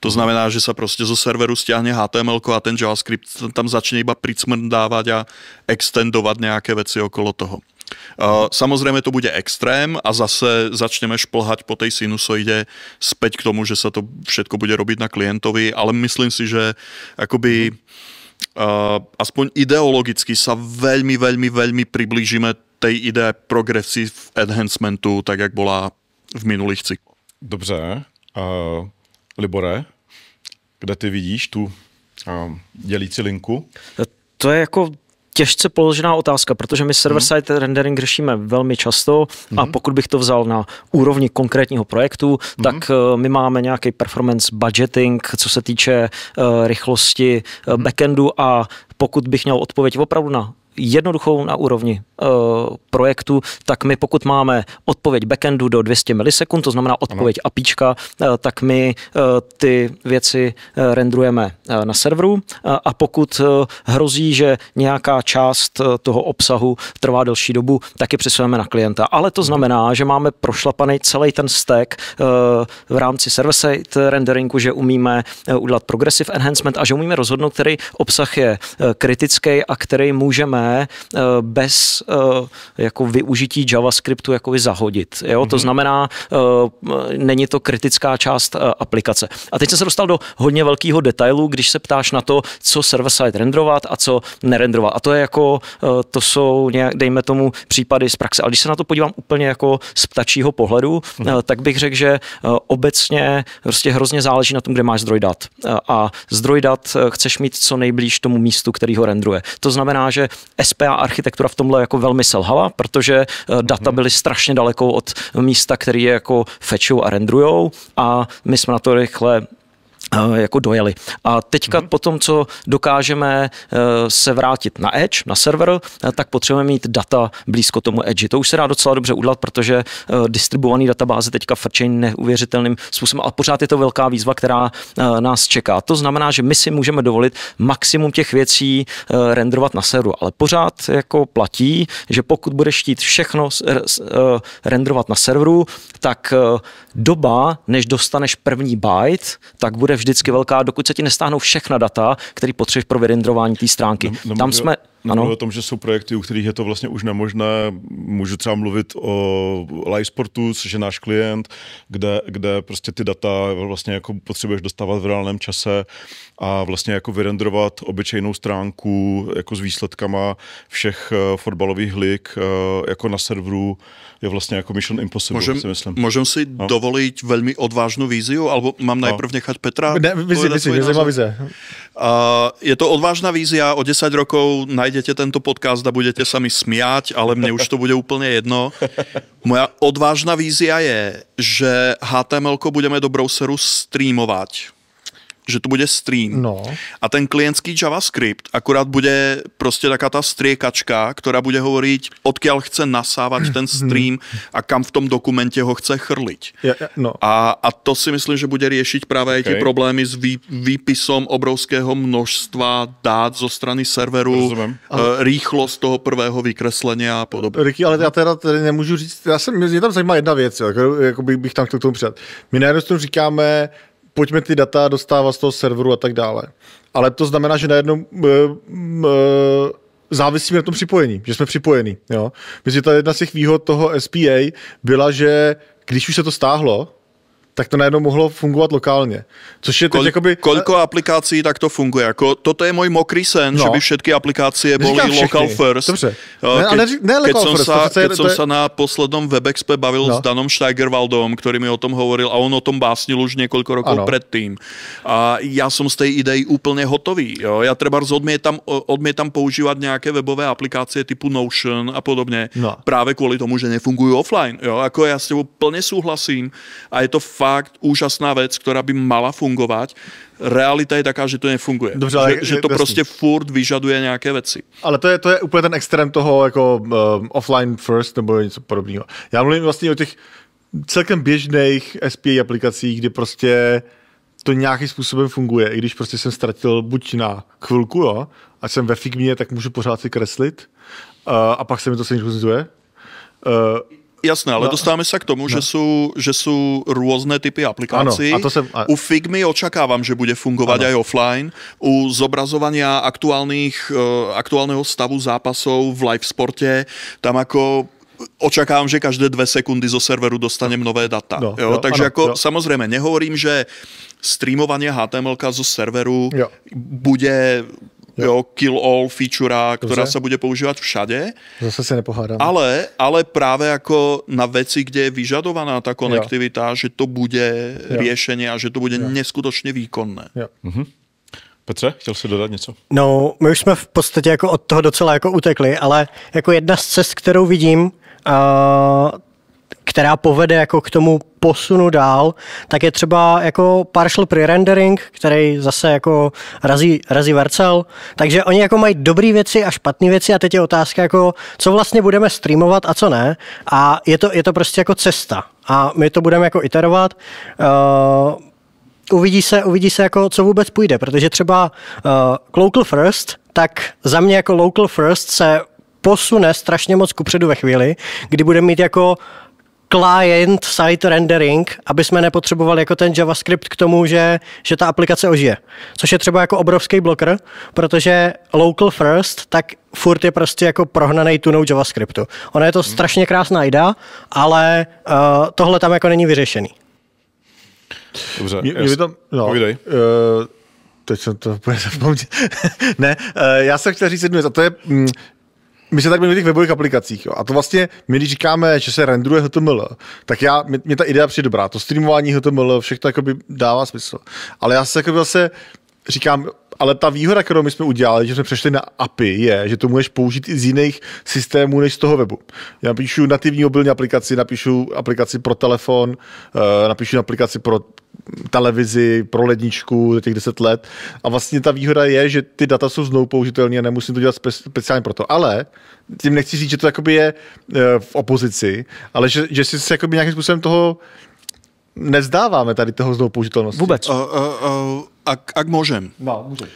Speaker 3: To znamená, že sa proste zo serveru stiahne HTML a ten JavaScript tam začne iba pricmrdávať a extendovať nejaké veci okolo toho. Eh, samozřejmě to bude extrém a zase začneme šplhat po té sinusoidě, zpět k tomu, že se to všechno bude robit na klientovi, ale myslím si, že akoby mhm. eh, aspoň ideologicky sa velmi, velmi, velmi přiblížíme té ide progressive enhancementu, tak jak byla v minulých cyklu. Dobře. Uh, Libore,
Speaker 1: kde ty vidíš tu uh, dělící linku? To je jako
Speaker 4: těžce položená otázka, protože my server-side mhm. hmm. rendering řešíme velmi často a mhm. pokud bych to vzal na úrovni konkrétního projektu, hmm. tak eh, my máme nějaký performance budgeting, co se týče eh, rychlosti eh, mhm. backendu a pokud bych měl odpověď opravdu na jednoduchou na úrovni e, projektu, tak my pokud máme odpověď backendu do 200 milisekund, to znamená odpověď ano. APIčka, e, eh, tak my e, ty věci e, rendrujeme e, na serveru e, a pokud e, hrozí, že nějaká část e, toho obsahu trvá delší dobu, tak je přesuneme na klienta. Ale to znamená, že máme prošlapaný celý ten stack e, v rámci server-side renderingu, že umíme e, udělat progressive enhancement a že umíme rozhodnout, který obsah je e, kritický a který můžeme možné eh, bez eh, jako využití JavaScriptu jako zahodit. Jo? Mm-hmm. To mhm. znamená, eh, není to kritická část aplikace. A teď jsem se dostal do hodně velkého detailu, když se ptáš na to, co server-side renderovat a co nerendrovat. A to je jako, to jsou nějak, dejme tomu, případy z praxe. Ale když se na to podívám úplně jako z ptačího pohledu, mm-hmm. tak bych řekl, že obecně prostě hrozně záleží na tom, kde máš zdroj dat. A zdroj dat chceš mít co nejblíž tomu místu, který ho rendruje. To znamená, že SPA architektura v tomhle jako velmi selhala, protože eh, data mhm. byly strašně daleko od místa, který je jako fetchou a rendrujou a my jsme na to rychle Eh, jako dojeli. A teďka mm-hmm. po tom, co dokážeme eh, se vrátit na Edge, na server, eh, tak potřebujeme mít data blízko tomu Edge. To už se dá docela dobře udělat, protože distribuované databáze teďka frčejí neuvěřitelným způsobem a pořád je to velká výzva, která nás čeká. To znamená, že my si můžeme dovolit maximum těch věcí renderovat na serveru, ale pořád jako platí, že pokud budeš chtít všechno renderovat na serveru, tak doba, než dostaneš první byte, tak bude vždycky velká, dokud se ti nestáhnou všechna data, které potřebuješ pro vyrendrování té stránky. No, no, tam jsme ano. o
Speaker 1: tom, že jsou projekty, u kterých je to vlastně už nemožné. Můžu třeba mluvit o live sportu, což je náš klient, kde, kde prostě ty data vlastně jako potřebuješ dostávat v reálném čase a vlastně jako vyrenderovat obyčejnou stránku jako s výsledkama všech eh, fotbalových lig eh, jako na serveru je vlastně jako mission
Speaker 3: impossible, můžem, si myslím. Můžem si no. dovolit velmi odvážnou vizi, alebo mám no. najprv nechat Petra? Ne, vizi, vizi, vizi, vizi. Uh, je to odvážná vízia, o 10 rokov na nájdete tento podcast a budete sami smiať, ale mne už to bude úplne jedno. Moja odvážna vízia je, že HTML budeme do browseru streamovať že to bude stream. No. A ten klientský JavaScript akorát bude prostě taká ta striekačka, která bude hovorit, odkiaľ chce nasávat ten mhm. stream a kam v tom dokumentě ho chce chrlit. Ja, ja, no. a, a to si myslím, že bude řešit právě okay. ty problémy s vý, výpisom obrovského množstva dát zo strany serveru, Rozumím. Eh, rýchlost toho prvého vykreslení a podobně.
Speaker 2: Ricky, ale já teda tady nemůžu říct, já jsem, mě tam zajímá jedna věc, jo, jako, jako bych, tam chtěl k tomu přijat. My najednou říkáme, pojďme ty data dostávat z toho serveru a tak dále. Ale to znamená, že najednou uh, uh, závisíme na tom připojení, že jsme připojení. Jo? Myslím, že ta jedna z těch výhod toho SPA byla, že když už se to stáhlo, tak to najednou mohlo fungovat lokálně.
Speaker 3: Což je Kol, jakoby... Koliko eh, aplikací tak to funguje? Jako, toto je můj mokrý sen, no. že by všechny aplikace byly local first. Dobře. Eh, ne, ne, neřík, ne local first. Když jsem se to je... sa na posledním WebExp bavil no. s Danom Steigerwaldom, který mi o tom hovoril a on o tom básnil už několik rokov předtím. A já jsem z té idei úplně hotový. Jo? Já třeba odmětám, odmětám používat nějaké webové aplikace typu Notion a podobně, no. právě kvůli tomu, že nefungují offline. Jo? Jako já s tebou plně souhlasím a je to fakt úžasná věc, která by mala fungovat. Realita je taká, že to nefunguje. Dobře, že, že to jasný. prostě furt vyžaduje nějaké věci.
Speaker 2: Ale to je, to je úplně ten extrém toho jako um, offline first nebo něco podobného. Já mluvím vlastně o těch celkem běžných SPA aplikacích, kdy prostě to nějakým způsobem funguje, i když prostě jsem ztratil buď na chvilku, jo, a jsem ve Figmě, tak můžu pořád si kreslit uh, a pak se mi to nic Uh, Jasné, ale no. dostáváme se k tomu, no. že,
Speaker 3: jsou, že jsou různé typy aplikací. Ano, a to jsem, a... U Figmy očakávám, že bude fungovat i offline. U zobrazovania aktuálnych, eh, aktuálného stavu zápasů v live sportě, tam jako očakávám, že každé dvě sekundy zo serveru dostanem nové data. No, jo, jo, takže ano, jako jo. samozřejmě nehovorím, že streamování HTML zo serveru jo. bude jo, kill-all feature, která se bude používat všade.
Speaker 2: Zase se nepohádám.
Speaker 3: Ale, ale právě jako na věci, kde je vyžadovaná ta konektivita, jo. že to bude řešení a že to bude jo. neskutočně výkonné. Jo. Mhm. Petře, chtěl jsi dodat něco?
Speaker 5: No, my už jsme v podstatě jako od toho docela jako utekli, ale jako jedna z cest, kterou vidím, a která povede jako k tomu posunu dál, tak je třeba jako partial pre-rendering, který zase jako razí, razí Vercel. Takže oni jako mají dobré věci a špatné věci a teď je otázka jako, co vlastně budeme streamovat a co ne. A je to, je to prostě jako cesta. A my to budeme jako iterovat. Uh, uvidí se, uvidí se jako, co vůbec půjde, protože třeba uh, local first, tak za mě jako local first se posune strašně moc kupředu ve chvíli, kdy bude mít jako client site rendering, aby jsme nepotřebovali jako ten JavaScript k tomu, že, že ta aplikace ožije. Což je třeba jako obrovský bloker, protože local first, tak furt je prostě jako prohnaný tunou JavaScriptu. Ona je to hmm. strašně krásná idea, ale uh, tohle tam jako není vyřešený.
Speaker 2: Dobře, mě, mě tam, no, povídej. Uh, teď jsem to úplně zapomněl. ne, eh, já jsem chtěl říct jednu věc, a to je, mm, my se tady bavíme těch webových aplikacích. Jo. A to vlastně, my když říkáme, že se renderuje HTML, tak já, mě, mě ta idea přijde dobrá. To streamování HTML, všechno jakoby dává smysl. Ale já se jako zase říkám, ale ta výhoda, kterou my jsme udělali, že jsme přešli na API, je, že to můžeš použít i z jiných systémů než z toho webu. Já napíšu nativní mobilní aplikaci, napíšu aplikaci pro telefon, eh, napíšu aplikaci pro televizi, pro ledničku za těch 10 let. A vlastně ta výhoda je, že ty data jsou znovu použitelné a nemusím to dělat speciálně proto. Ale tím nechci říct, že to jakoby je eh, v opozici, ale že, že si se jakoby nějakým způsobem toho nezdáváme tady toho znovu použitelnosti. Vůbec. Uh, uh, uh, ak, ak můžem.
Speaker 3: No, můžeš.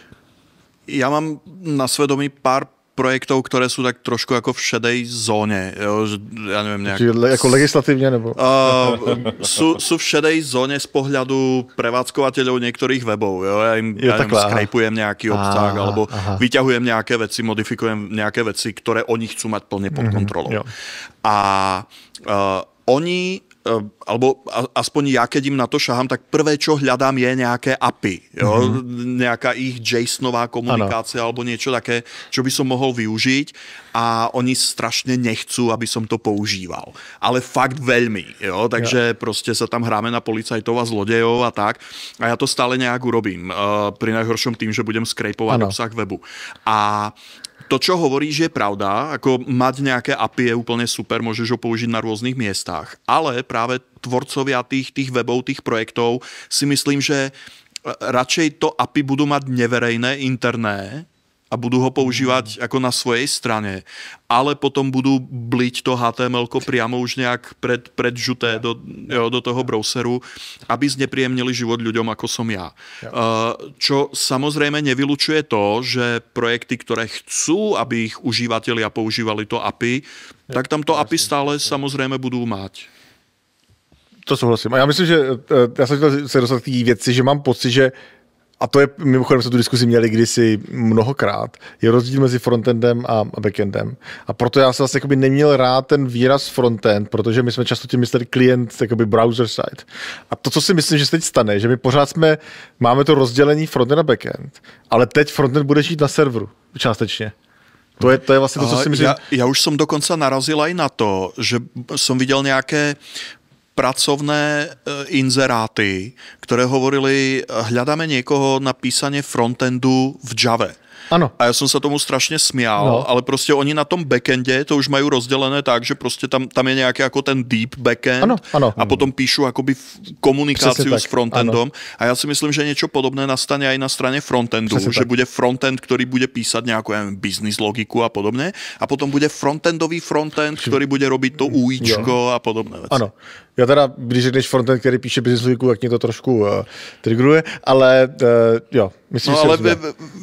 Speaker 3: Já mám na svědomí pár projektov, ktoré sú tak trošku ako v šedej zóne. Jo, že, ja neviem, nejak... le, ako
Speaker 2: legislatívne? Nebo...
Speaker 3: Uh, sú, sú v šedej zóne z pohľadu prevádzkovateľov niektorých webov. Jo? Ja im jo, ja neviem, nejaký obsah, aha, alebo aha. vyťahujem nejaké veci, modifikujem nejaké veci, ktoré oni chcú mať plne pod mhm, kontrolou. Mm-hmm, a uh, oni Eh, alebo aspoň ja, keď im na to šahám, tak prvé, čo hľadám, je nejaké API. Jo? Mm-hmm. Nejaká ich JSONová komunikácia ano. alebo niečo také, čo by som mohol využiť a oni strašne nechcú, aby som to používal. Ale fakt veľmi. Jo? Takže jo. proste sa tam hráme na policajtov a zlodejov a tak. A ja to stále nejak urobím. Uh, eh, pri najhoršom tým, že budem skrejpovať obsah webu. A to, čo hovoríš, je pravda, ako mať nejaké API je úplne super, môžeš ho použiť na rôznych miestach, ale práve tvorcovia tých, tých webov, tých projektov si myslím, že e, radšej to API budú mať neverejné, interné, a budú ho používať mm. ako na svojej strane, ale potom budú bliť to HTML priamo už nejak pred, predžuté do, jo, do toho browseru, aby znepríjemnili život ľuďom, ako som ja. Čo samozrejme nevylučuje to, že projekty, ktoré chcú, aby ich a používali to API, tak tam to API stále samozrejme budú mať.
Speaker 2: To souhlasím. A já myslím, že eh, já jsem chtěl se dostat k té věci, že mám pocit, že a to je, mimochodem jsme tu diskusi měli kdysi mnohokrát, je rozdíl mezi frontendem a backendem. A proto já jsem vlastně jakoby neměl rád ten výraz frontend, protože my jsme často tím mysleli klient, jakoby browser side. A to, co si myslím, že se teď stane, že my pořád jsme, máme to rozdělení frontend a backend, ale teď frontend bude žít na serveru částečně.
Speaker 3: To je, to je vlastně to, co si myslím. Já, já už jsem dokonce narazil i na to, že jsem viděl nějaké pracovné eh, inzeráty, které hovorili, eh, hledáme někoho na písaně frontendu v Java. Ano. A já jsem se tomu strašně smial, no. ale prostě oni na tom backendě to už mají rozdělené tak, že prostě tam, tam je nějaký jako ten deep backend ano, ano. a potom píšu jakoby komunikaci s frontendom ano. a já si myslím, že něco podobné nastane i na straně frontendu, Přesně že tak. bude frontend, který bude písat nějakou nevím, business logiku a podobně a potom bude frontendový frontend, který bude robit to UIčko jo. a podobné věci. Ano.
Speaker 2: Já teda, když řekneš frontend, který píše business logiku, tak mě to trošku uh, eh, trigruje, ale uh, jo, myslím, no, že ale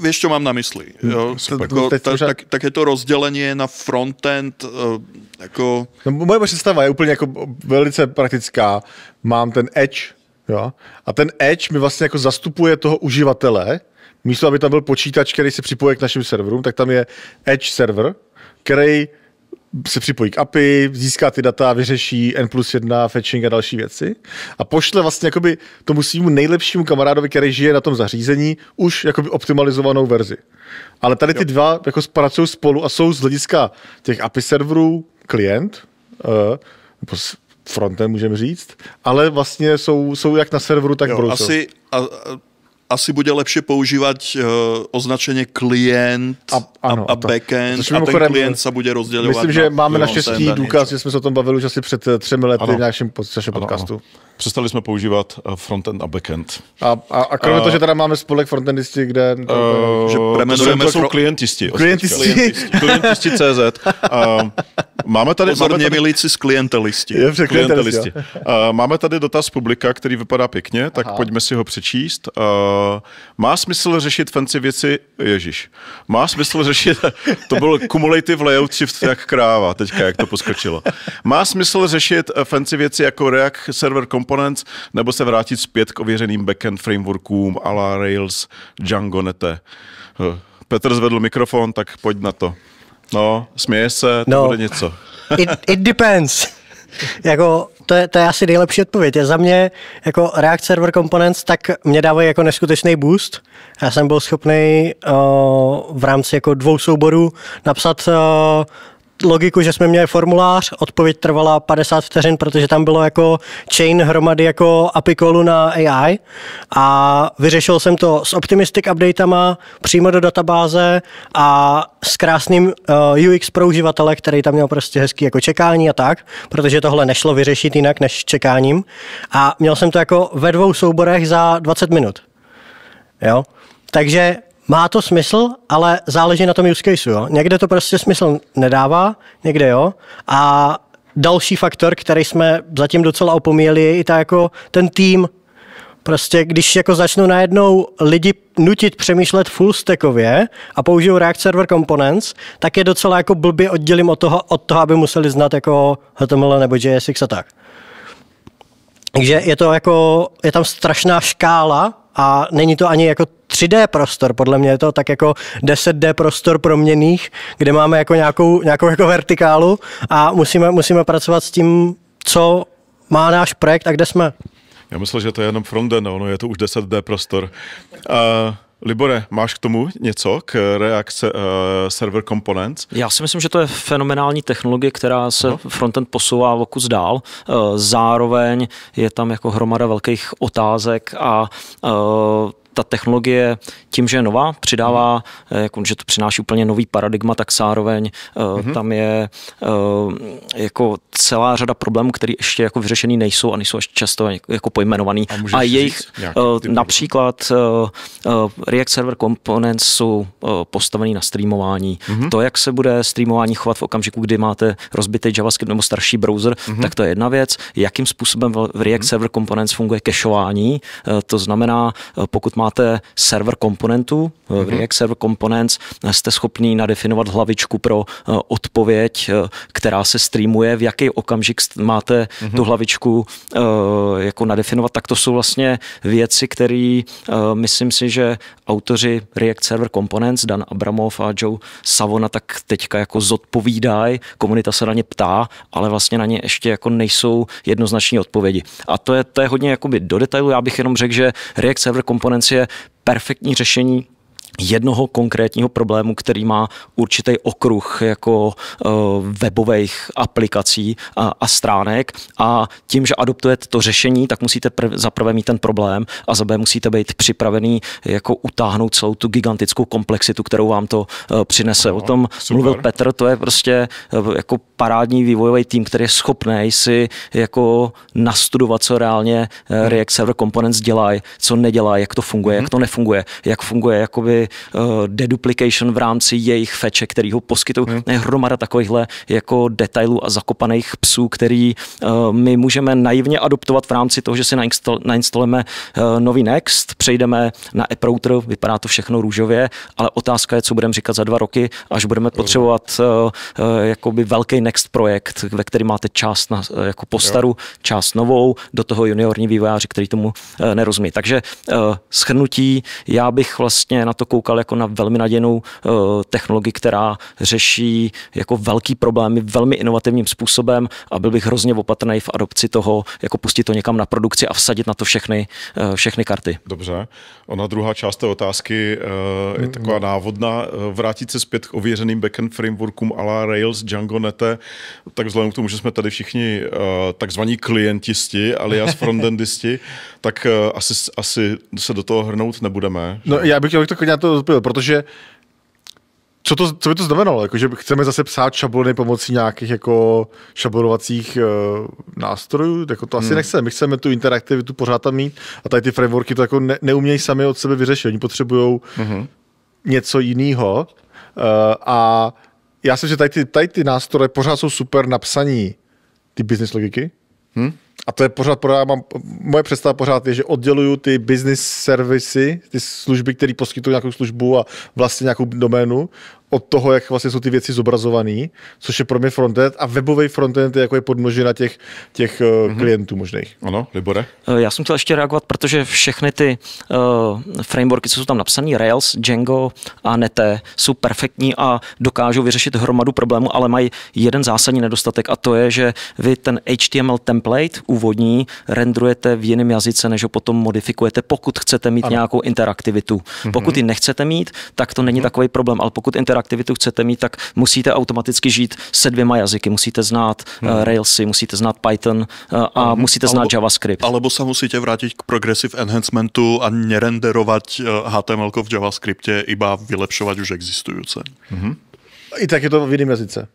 Speaker 3: víš, co mám na mysli. Hmm, jo? No, jako, tak, tak, je to rozdělení na frontend. Uh, jako...
Speaker 2: no, moje představa je úplně jako velice praktická. Mám ten edge, jo? a ten edge mi vlastně jako zastupuje toho uživatele, místo aby tam byl počítač, který se připojí k našim serverům, tak tam je edge server, který se připojí k API, získá ty data, vyřeší N plus 1, fetching a další věci a pošle vlastně jakoby tomu svým nejlepšímu kamarádovi, který žije na tom zařízení, už jakoby optimalizovanou verzi. Ale tady ty jo. dva jako pracují spolu a jsou z hlediska těch API serverů klient, uh, frontem můžeme říct, ale vlastně jsou, jsou jak na serveru, tak jo, v Asi,
Speaker 3: a, a asi bude lepší používat uh, označeně klient a, ano, a, a backend a ten klient se bude rozdělovat. Myslím, že na, máme naštěstí důkaz,
Speaker 2: že jsme se o tom bavili už asi před eh, třemi lety ano. v našem, našem podcastu. Ano, Přestali jsme používat eh, frontend a backend. A, a, a kromě uh, toho, že teda máme spolek frontendisti, kde... Uh, že premenujeme... To jsou pro... klientisti. Klientisti. klientisti. klientisti CZ.
Speaker 1: Uh, máme tady... Pozorně máme tady... milíci z klientelisti. Je, klientelisti. klientelisti. Uh, máme tady dotaz publika, který vypadá pěkně, tak Aha. pojďme si ho přečíst. Uh, má smysl řešit fancy věci, ježiš, má smysl řešit, to byl cumulative layout shift jak kráva, teďka jak to poskočilo. Má smysl řešit eh, fancy věci jako React Server Components, nebo se vrátit zpět k ověřeným backend frameworkům a la Rails, Django, nete. Eh, Petr zvedl mikrofon, tak pojď na to. No, směje se, to no. bude něco.
Speaker 5: It, it depends jako, to, je, to je asi nejlepší odpověď. Je za mě jako React Server Components, tak mě dávají jako neskutečný boost. Já jsem byl schopný uh, v rámci jako dvou souborů napsat uh, logiku, že jsme měli formulář, odpověď trvala 50 vteřin, protože tam bylo jako chain hromady jako API callu na AI a vyřešil jsem to s optimistic updatama přímo do databáze a s krásným uh, eh, UX pro uživatele, který tam měl prostě hezký jako čekání a tak, protože tohle nešlo vyřešit jinak než čekáním a měl jsem to jako ve dvou souborech za 20 minut. Jo? Takže má to smysl, ale záleží na tom use case, Jo? Někde to prostě smysl nedává, někde jo. A další faktor, který jsme zatím docela opomíjeli, je i ta jako ten tým. Prostě když jako začnou najednou lidi nutit přemýšlet full stackově a použijou React Server Components, tak je docela jako blbě oddělím od toho, od toho aby museli znát jako HTML nebo JSX a tak. Takže je to jako, je tam strašná škála a není to ani jako 3D prostor, podle mě je to tak jako 10D prostor proměných, kde máme jako nějakou, nějakou jako vertikálu a musíme, musíme pracovat s tím, co má náš projekt a kde jsme.
Speaker 1: Já myslel, že to je jenom frontend, no, ono je to už 10D prostor. Uh... Libore, máš k tomu něco, k reakce uh, server components? Já si myslím, že to je
Speaker 4: fenomenální technologie, která se uh-huh. frontend posouvá o kus dál. Uh, zároveň je tam jako hromada velkých otázek a uh, ta technologie tím, že je nová, přidává, mm. jako, že to přináší úplně nový paradigma, tak zároveň mm-hmm. tam je eh, jako celá řada problémů, které ještě jako vyřešený nejsou a nejsou ještě často jako, jako pojmenovaný. A, a jejich například React Server Components jsou postavený na streamování. Mm-hmm. To, jak se bude streamování chovat v okamžiku, kdy máte rozbitý JavaScript nebo starší browser, mm-hmm. tak to je jedna věc. Jakým způsobem v React mm-hmm. Server Components funguje kešování, to znamená, pokud máte máte server komponentů, v eh, mhm. React Server Components eh, jste schopni nadefinovat hlavičku pro eh, odpověď, která se streamuje, v jaký okamžik máte mhm. tu hlavičku jako nadefinovat, tak to jsou vlastně věci, které myslím si, že autoři React Server Components, Dan Abramov a Joe Savona, tak teďka jako zodpovídají, komunita se na ně ptá, ale vlastně na ně ještě jako nejsou jednoznační odpovědi. A to je, to je hodně jakoby do detailu, já bych jenom řekl, že React Server Components je perfektní řešení jednoho konkrétního problému, který má určitý okruh jako eh, webových aplikací a, a stránek a tím, že adoptujete to řešení, tak musíte prv, za prvé mít ten problém a za B musíte být připravený jako utáhnout celou tu gigantickou komplexitu, kterou vám to eh, přinese. Aha, o tom super. mluvil Petr, to je prostě eh, jako parádní vývojový tým, který je schopný si jako nastudovat, co reálně mhm. React Server Components dělají, co nedělá, jak to funguje, mm-hmm. jak mhm. to nefunguje, jak funguje jakoby uh, deduplication v rámci jejich feče, který ho poskytují. Hmm. Je hromada takovýchhle jako detailů a zakopaných psů, který uh, my můžeme naivně adoptovat v rámci toho, že si nainstal, nainstalujeme uh, nový Next, přejdeme na E-Router, vypadá to všechno růžově, ale otázka je, co budeme říkat za dva roky, až budeme hmm. potřebovat uh, uh, jakoby velký Next projekt, ve který máte část na, uh, jako postaru, jo. část novou, do toho juniorní vývojáři, který tomu uh, nerozumí. Takže uh, schrnutí, já bych vlastně na to koukal jako na velmi nadějnou eh, technologii, která řeší jako velký problémy velmi inovativním způsobem a byl bych hrozně opatrný v adopci toho, jako pustit to někam na produkci a vsadit na to všechny, eh, všechny karty.
Speaker 1: Dobře. Ona druhá část té otázky eh, je mm-hmm. taková návodná. Vrátit se zpět k ověřeným backend frameworkům la Rails, Django, Nete, tak vzhledem k tomu, že jsme tady všichni takzvaní klientisti, alias frontendisti, tak asi, asi se do toho hrnout nebudeme.
Speaker 2: No, já bych chtěl to klidně to odpověděl, protože co, to, co by to znamenalo? Jako, že chceme zase psát šablony pomocí nějakých jako šablonovacích e, eh, nástrojů? Jako to asi hmm. nechceme. My chceme tu interaktivitu pořád tam mít a tady ty frameworky to jako ne, neumějí sami od sebe vyřešit. Oni potřebují hmm. něco jiného. E, a já si myslím, že tady ty, tady ty nástroje pořád jsou super napsaní ty business logiky. Hmm? a to je pořád, pořád mám, moje představa pořád je, že odděluju ty business servisy, ty služby, které poskytují nějakou službu a vlastně nějakou doménu od toho, jak vlastně jsou ty věci zobrazované, což je pro mě frontend a webový frontend je jako je podmnožina těch, těch mm-hmm. klientů možných.
Speaker 1: Ano, Libore?
Speaker 4: Eh, já jsem chtěl ještě reagovat, protože všechny ty uh, frameworky, co jsou tam napsané, Rails, Django a Nete, jsou perfektní a dokážou vyřešit hromadu problémů, ale mají jeden zásadní nedostatek a to je, že vy ten HTML template úvodní rendrujete v jiném jazyce, než ho potom modifikujete, pokud chcete mít ano. nějakou interaktivitu. Mm-hmm. Pokud ji nechcete mít, tak to není mm-hmm. takový problém, ale pokud interaktivitu interaktivitu chcete mít, tak musíte automaticky žít se dvěma jazyky. Musíte znát eh, hmm. uh, Railsy, musíte znát Python uh, a hmm.
Speaker 3: musíte znát alebo, JavaScript. Alebo se musíte vrátit k Progressive Enhancementu a nerenderovat HTML eh, v JavaScriptě, iba vylepšovat už existující.
Speaker 5: Hmm.
Speaker 2: I tak je to v jiném jazyce.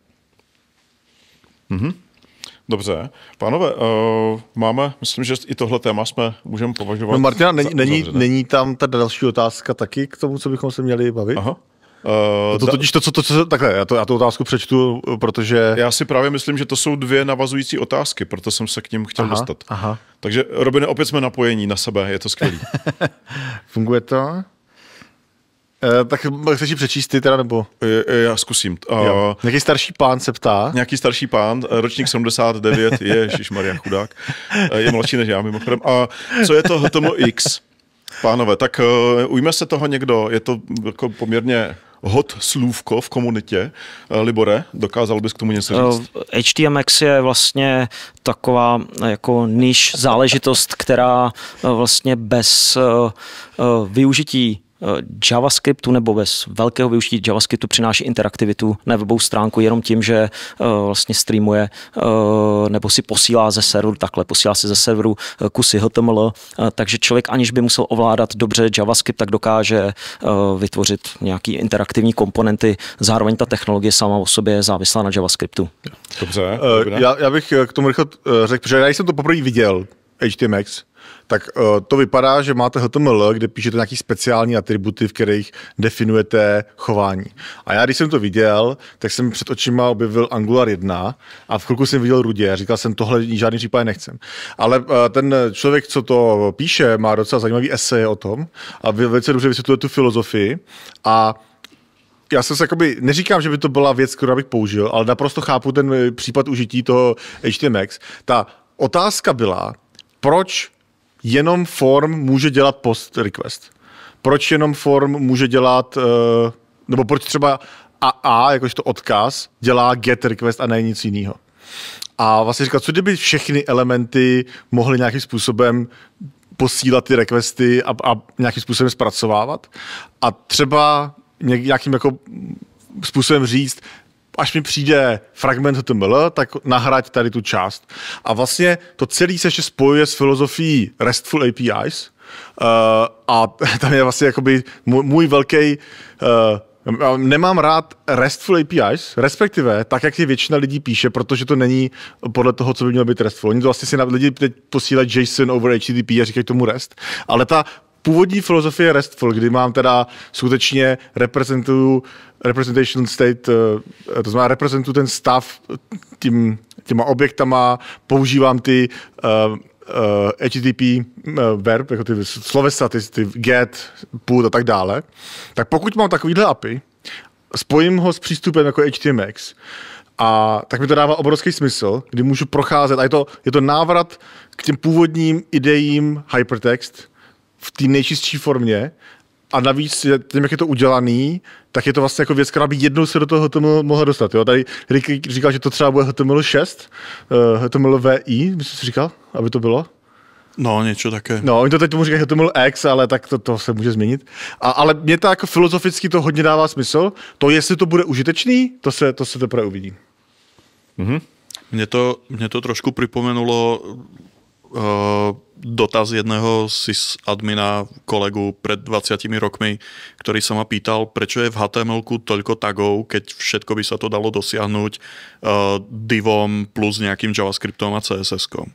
Speaker 5: Mm-hmm.
Speaker 3: Dobře. Pánové, uh,
Speaker 1: máme, myslím, že i tohle téma jsme můžeme považovat. No Martina, není, není,
Speaker 2: není tam ta další otázka taky k tomu, co bychom se měli bavit? Aha. Uh, to totiž to, co to, co, takhle, já, to, já tu otázku přečtu, protože... Já si právě myslím,
Speaker 1: že to jsou dvě navazující otázky, proto jsem se k ním chtěl aha, dostat. Aha. Takže, Robine, opět jsme napojení na sebe, je to skvělé.
Speaker 2: Funguje to?
Speaker 1: Uh, tak chceš přečíst ty teda, nebo? Uh, já zkusím. Jo. Uh, nějaký starší pán se ptá. Nějaký starší pán, ročník 79, je Maria chudák, je mladší než já mimochodem. A co je to HTMX? Pánové, tak uh, ujme se toho někdo, je to jako poměrně hot slůvko v komunitě. Eh, Libore, dokázal bys k tomu něco říct? HTMX eh, je vlastně taková eh, jako
Speaker 4: niž záležitost, která vlastně bez využití JavaScriptu nebo bez velkého využití JavaScriptu přináší interaktivitu na webovou stránku jenom tím, že eh, vlastně streamuje eh, nebo si posílá ze serveru, takhle posílá si ze serveru eh, kusy HTML, takže člověk aniž by musel ovládat dobře JavaScript, tak dokáže vytvořit nějaký interaktivní komponenty. Zároveň ta technologie sama o sobě je závislá na JavaScriptu. Dobře. Uh, Já,
Speaker 2: já bych k tomu rychle řekl, protože já jsem to poprvé viděl, HTMX, tak eh, to vypadá, že máte HTML, kde píšete nějaký speciální atributy, v kterých definujete chování. A já, když jsem to viděl, tak jsem před očima objevil Angular 1 a v chvilku jsem viděl rudě. Říkal jsem, tohle žádný případ nechcem. Ale eh, ten člověk, co to píše, má docela zajímavý esej o tom a velice dobře vysvětluje tu filozofii a já jsem se jakoby, neříkám, že by to byla věc, kterou bych použil, ale naprosto chápu ten eh, případ užití toho HTMX. Ta otázka byla, proč jenom form může dělat post request. Proč jenom form může dělat, eh, nebo proč třeba AA, jakožto odkaz, dělá get request a ne nic jiného. A vlastně říkal, co kdyby všechny elementy mohly nějakým způsobem posílat ty requesty a, a nějakým způsobem zpracovávat. A třeba nějakým jako způsobem říct, až mi přijde fragment HTML, tak nahrať tady tu část. A vlastně to celé se ještě spojuje s filozofií RESTful APIs, Uh, a eh, tam je vlastně jakoby můj, můj velký uh, Nemám rád RESTful APIs, respektive tak, jak je většina lidí píše, protože to není podle toho, co by mělo být RESTful. Oni to vlastně si na lidi teď posílají JSON over HTTP a říkají tomu REST, ale ta původní filozofie RESTful, kdy mám teda skutečně reprezentuju representation state, eh, to znamená reprezentuju ten stav tím, těma objektama, používám ty uh, eh, uh, eh, HTTP uh, verb, jako ty slovesa, ty, ty get, put a tak dále, tak pokud mám takovýhle API, spojím ho s přístupem jako HTMX, a tak mi to dává obrovský smysl, kdy můžu procházet, a je to, je to návrat k těm původním ideím hypertext, v té nejčistší formě a navíc tím, jak je to udělaný, tak je to vlastně jako věc, která by jednou se do toho HTML mohla dostat. Jo? Tady Rick říkal, že to třeba bude HTML 6, uh, eh, HTML VI, by si říkal, aby to bylo.
Speaker 3: No, něco také.
Speaker 2: No, oni to teď tomu říkají HTML X, ale tak to, to se může změnit. A, ale mě to jako filozoficky to hodně dává smysl. To, jestli to bude užitečný, to se, to se teprve
Speaker 3: uvidí. Mhm. Mě, to, mě to trošku připomenulo uh, dotaz jedného admina kolegu pred 20 rokmi, ktorý sa ma pýtal, prečo je v html toľko tagov, keď všetko by sa to dalo dosiahnuť uh, eh, divom plus nejakým JavaScriptom a CSS-kom.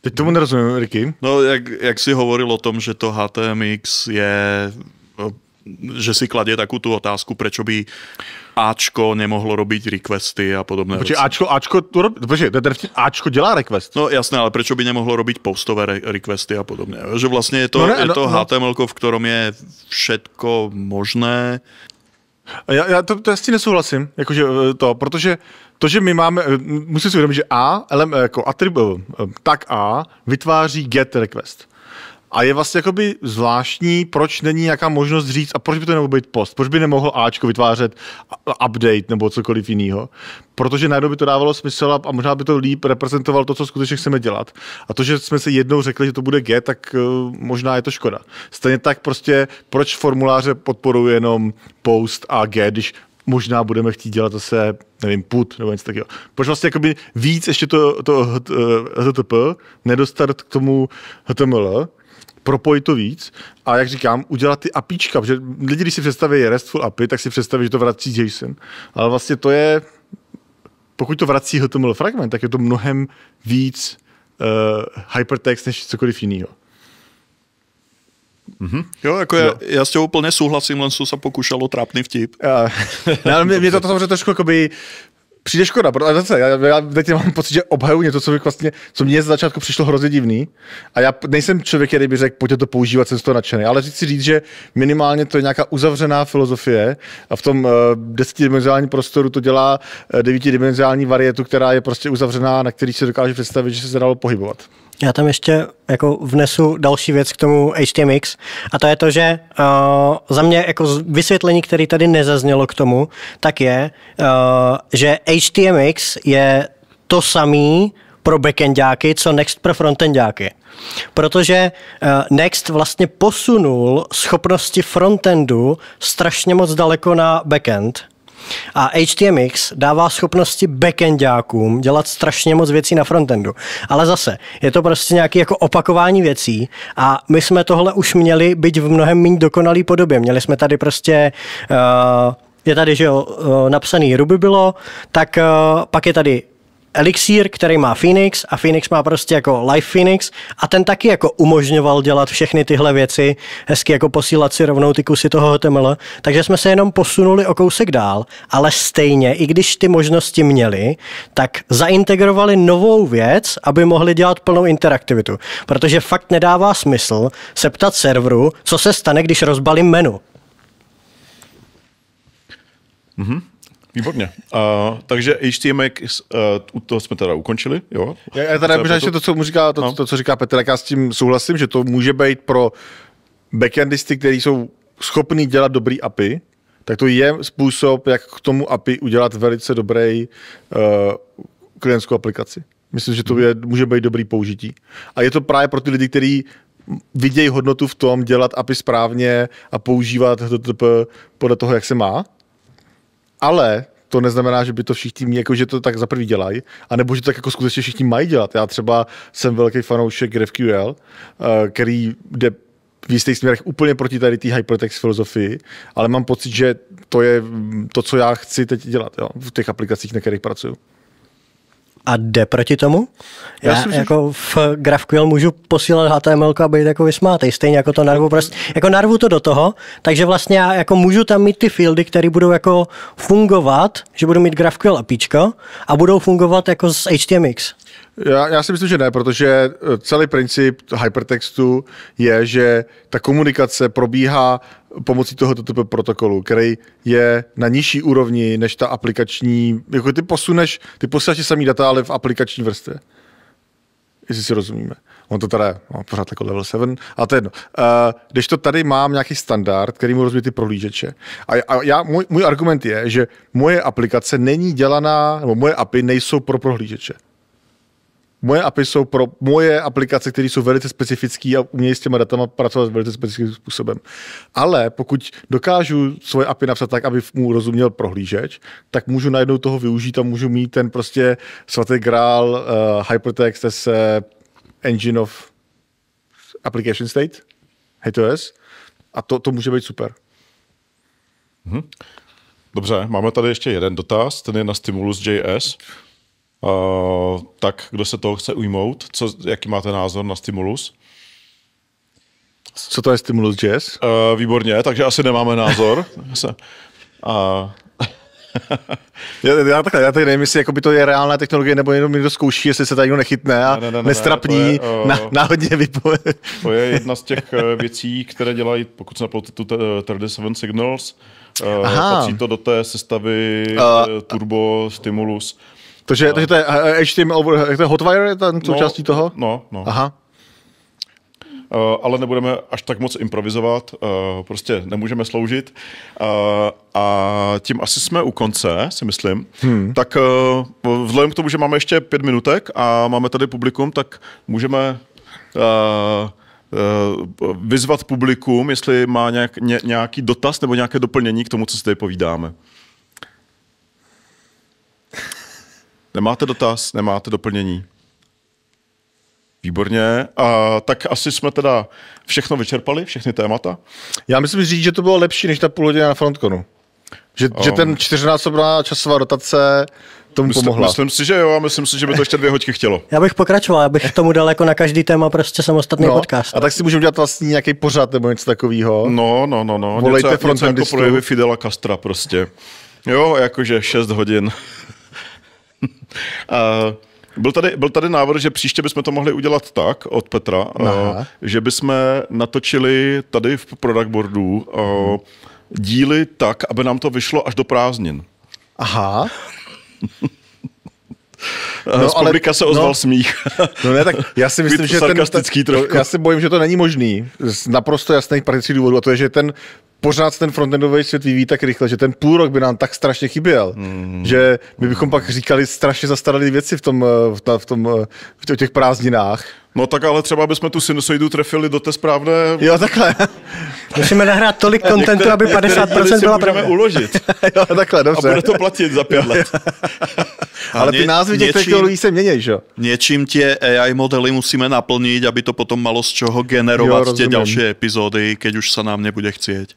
Speaker 2: Teď tomu nerozumím, Riky.
Speaker 3: No, jak, jak si hovoril o tom, že to HTMX je že si kladie takú tú otázku, prečo by Ačko nemohlo robiť requesty a podobné Počkej, Ačko,
Speaker 2: Ačko, to rob, počkej, Ačko dělá request.
Speaker 3: No jasné, ale prečo by nemohlo robiť postové re, requesty a podobně. Že vlastně je to, no ne, je to no, HTML, v ktorom je všetko možné. Já, já to, to tím nesouhlasím,
Speaker 2: jakože e, to, protože to, že my máme, e, musím si uvědomit, že A, LM, e, jako atribu, tak A vytváří get request. A je vlastně jakoby zvláštní, proč není nějaká možnost říct, a proč by to nemohl být post, proč by nemohl Ačko vytvářet update nebo cokoliv jiného. Protože najednou by to dávalo smysl a možná by to líp reprezentoval to, co skutečně chceme dělat. A to, že jsme si jednou řekli, že to bude G, tak eh, možná je to škoda. Stejně tak prostě, proč formuláře podporuje jenom post a G, když možná budeme chtít dělat zase, nevím, put nebo něco takového. Proč vlastně jakoby víc ještě to, to to to eh, nedostat k tomu HTML, propojit to víc a jak říkám, udělat ty apička, protože lidi, když si představí RESTful API, tak si představí, že to vrací JSON, ale vlastně to je, pokud to vrací HTML fragment, tak je to mnohem víc uh, hypertext než cokoliv jiného.
Speaker 3: Mm-hmm. Jo, jako jo. Já, já s tím úplně souhlasím, len jsem se pokušal o trápný vtip. Já, eh, no,
Speaker 2: mě, mě to samozřejmě trošku jakoby přijde škoda, protože zase, já, já teď mám pocit, že obhajuju něco, co, bych vlastně, co mě z začátku přišlo hrozně divný. A já nejsem člověk, který by řekl, pojďte to používat, jsem z toho nadšený. Ale říct si říct, že minimálně to je nějaká uzavřená filozofie a v tom uh, desetidimenzionálním prostoru to dělá uh, eh, devítidimenzionální varietu, která je prostě uzavřená, na který se dokáže představit, že se
Speaker 5: dalo pohybovat. Já tam ještě jako vnesu další věc k tomu HTMX a to je to, že uh, za mě jako vysvětlení, které tady nezaznělo k tomu, tak je, uh, že HTMX je to samý pro backendáky, co Next pro frontendáky. Protože eh, Next vlastně posunul schopnosti frontendu strašně moc daleko na backend a HTMX dává schopnosti backendákům dělat strašně moc věcí na frontendu. Ale zase, je to prostě nějaké jako opakování věcí a my jsme tohle už měli, být v mnohem méně dokonalý podobě. Měli jsme tady prostě uh, je tady, že jo, eh, napsaný Ruby bylo, tak eh, pak je tady elixír, který má Phoenix a Phoenix má prostě jako Life Phoenix a ten taky jako umožňoval dělat všechny tyhle věci, hezky jako posílat si rovnou ty kusy toho HTML, takže jsme se jenom posunuli o kousek dál, ale stejně, i když ty možnosti měli, tak zaintegrovali novou věc, aby mohli dělat plnou interaktivitu, protože fakt nedává smysl se ptat serveru, co se stane, když rozbalím menu.
Speaker 1: Mhm. Výborně. Uh, takže HTML, uh, eh, u toho jsme teda ukončili, jo?
Speaker 5: Já, já teda možná
Speaker 1: ještě
Speaker 2: to, co mu říká, to, no. to, co říká Petr, tak já s tím souhlasím, že to může být pro backendisty, kteří jsou schopní dělat dobrý API, tak to je způsob, jak k tomu API udělat velice dobrý uh, klientskou aplikaci. Myslím, že to je, může být dobrý použití. A je to právě pro ty lidi, kteří vidějí hodnotu v tom dělat API správně a používat HTTP podle toho, jak se má, ale to neznamená, že by to všichni, jako že to tak za prvý dělají, anebo že to tak jako skutečně všichni mají dělat. Já třeba jsem velký fanoušek GraphQL, eh, který jde v jistých směrech úplně proti tady té hypertext filozofii, ale mám pocit, že to je mm, to, co já chci teď dělat jo, v těch aplikacích, na kterých pracuju
Speaker 5: a jde proti tomu. Já, já jako že... v GraphQL můžu posílat HTML a být jako vysmátej, stejně jako to narvu. Prostě, jako narvu to do toho, takže vlastně já jako můžu tam mít ty fieldy, které budou jako fungovat, že budu mít GraphQL jako APIčko a budou fungovat jako s HTMX.
Speaker 2: Já, já si myslím, že ne, protože eh, celý princip hypertextu je, že ta komunikace probíhá pomocí toho typu protokolu, který je na nižší úrovni než ta aplikační, jako ty posuneš, ty posíláš samý data, ale v aplikační vrstvě. Jestli si rozumíme. On to tady je no, pořád jako level 7, ale to je jedno. Uh, když to tady mám nějaký standard, který mu rozumí ty prohlížeče. A, a já, můj, můj argument je, že moje aplikace není dělaná, nebo moje API nejsou pro prohlížeče moje API jsou pro moje aplikace, které jsou velice specifické a umějí s těma datama pracovat velice specifickým způsobem. Ale pokud dokážu svoje API napsat tak, aby mu rozuměl prohlížeč, tak můžu najednou toho využít a můžu mít ten prostě svatý grál uh, hypertext as uh, engine of application state, HTOS, a to, to může být super.
Speaker 1: Mm-hmm. Dobře, máme tady ještě jeden dotaz, ten je na Stimulus.js. Uh, tak kdo se toho chce ujmout? Co, jaký máte názor na stimulus? Co to je stimulus jazz? Uh, výborně, takže asi nemáme názor. uh,
Speaker 2: já, já, takhle, já tady nevím, jestli jako by to je reálná technologie, nebo jenom někdo zkouší, jestli se tady někdo nechytne a ne, ne, ne, nestrapní, ne, to je, uh, na, náhodně vypoje.
Speaker 1: to je jedna z těch věcí, které dělají, pokud se naploute tu 37 Signals, Aha. patří to do té sestavy uh, turbo stimulus. Takže, no. takže to
Speaker 2: je HTML, eh, eh, eh, to je Hotwire ten součástí no, toho? No,
Speaker 1: no. Aha. Uh, ale nebudeme až tak moc improvizovat, uh, prostě nemůžeme sloužit. Uh, a tím asi jsme u konce, si myslím. Hmm. Tak uh, vzhledem k tomu, že máme ještě pět minutek a máme tady publikum, tak můžeme uh, uh, vyzvat publikum, jestli má nějak, ně, nějaký dotaz nebo nějaké doplnění k tomu, co si tady povídáme. Nemáte dotaz, nemáte doplnění? Výborně. A tak asi jsme teda všechno vyčerpali, všechny témata?
Speaker 2: Já myslím říct, že to bylo lepší než ta půl hodina na Frontkonu, Že,
Speaker 1: um,
Speaker 5: že ten
Speaker 2: čtyřnásobná časová rotace tomu myslím, pomohla. Myslím si, že jo, a myslím si, že by to ještě dvě hodky chtělo.
Speaker 5: Já bych pokračoval, já bych tomu dal jako na každý téma prostě samostatný no,
Speaker 2: podcast. A tak si můžeme dělat vlastně nějaký pořad nebo něco takového.
Speaker 1: No, no, no, no. Volejte něco, něco jako projevy Fidela Castra prostě. Jo, jakože 6 hodin uh, byl tady, byl tady návrh, že příště bychom to mohli udělat tak od Petra, uh, že bychom natočili tady v product boardu uh, díly tak, aby nám to vyšlo až do prázdnin. Aha.
Speaker 2: No, no, z publika ale, se ozval no, smích.
Speaker 1: No ne, tak já si myslím, že ten, ta, já si
Speaker 2: bojím, že to není možný. Z naprosto jasných praktických důvodů a to je, že ten pořád ten frontendový svět vyvíjí tak rychle, že ten půl rok by nám tak strašně chyběl, mm. že my bychom pak říkali strašně zastaralé věci v, tom, eh, v, tom, eh, v, tom, v těch prázdninách.
Speaker 1: No tak ale třeba bychom tu sinusoidu trefili do té správné... Jo, takhle.
Speaker 2: Musíme nahrát tolik kontentu, aby 50% byla pravda.
Speaker 3: uložit. jo, takhle, dobře. A bude to platit za pět let. ale ty názvy těch technologií se mění, že Něčím tě AI modely musíme naplnit, aby to potom malo z čeho generovat jo, tě další epizody, keď už se nám nebude chcieť.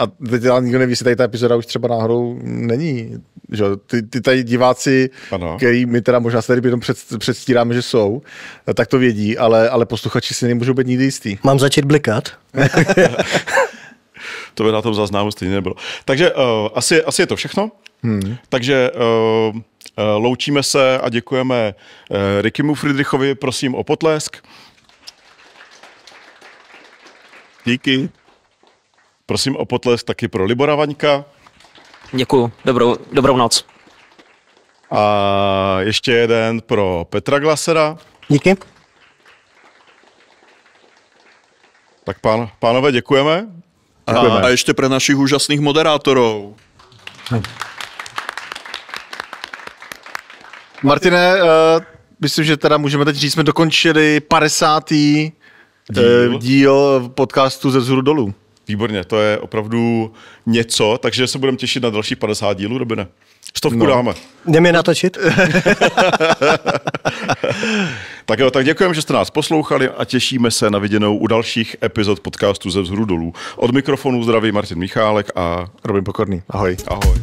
Speaker 2: A teď nikdo neví, jestli tady ta epizoda už třeba náhodou není. Že? Ty, ty tady diváci, ano. který my teda možná se tady jenom před, předstíráme, že jsou, tak to vědí, ale, ale posluchači si nemůžou být nikdy jistý. Mám
Speaker 5: začít blikat?
Speaker 1: to by na tom zaznámu stejně nebylo. Takže uh, asi, asi je to všechno. Hmm. Takže uh, uh, loučíme se a děkujeme uh, Rikimu Friedrichovi, prosím o potlesk. Díky. Prosím o potles taky pro Libora Vaňka. Děkuju, dobrou, dobrou noc. A ještě jeden pro Petra Glasera.
Speaker 5: Díky.
Speaker 3: Tak pán, pánové, děkujeme. děkujeme. A, a ještě pro našich úžasných moderátorů.
Speaker 2: Martine, uh, myslím, že teda můžeme teď říct, jsme dokončili 50. Eh, díl, díl podcastu ze vzhůru dolů.
Speaker 1: Výborně, to je opravdu něco, takže se budeme těšit na další 50 dílů, Robine. Stovku no. dáme.
Speaker 5: Jdeme je natočit.
Speaker 1: tak jo, tak děkujeme, že jste nás poslouchali a těšíme se na viděnou u dalších epizod podcastu ze vzhůru dolů. Od mikrofonu zdraví Martin Michálek a Robin Pokorný. Ahoj. Ahoj.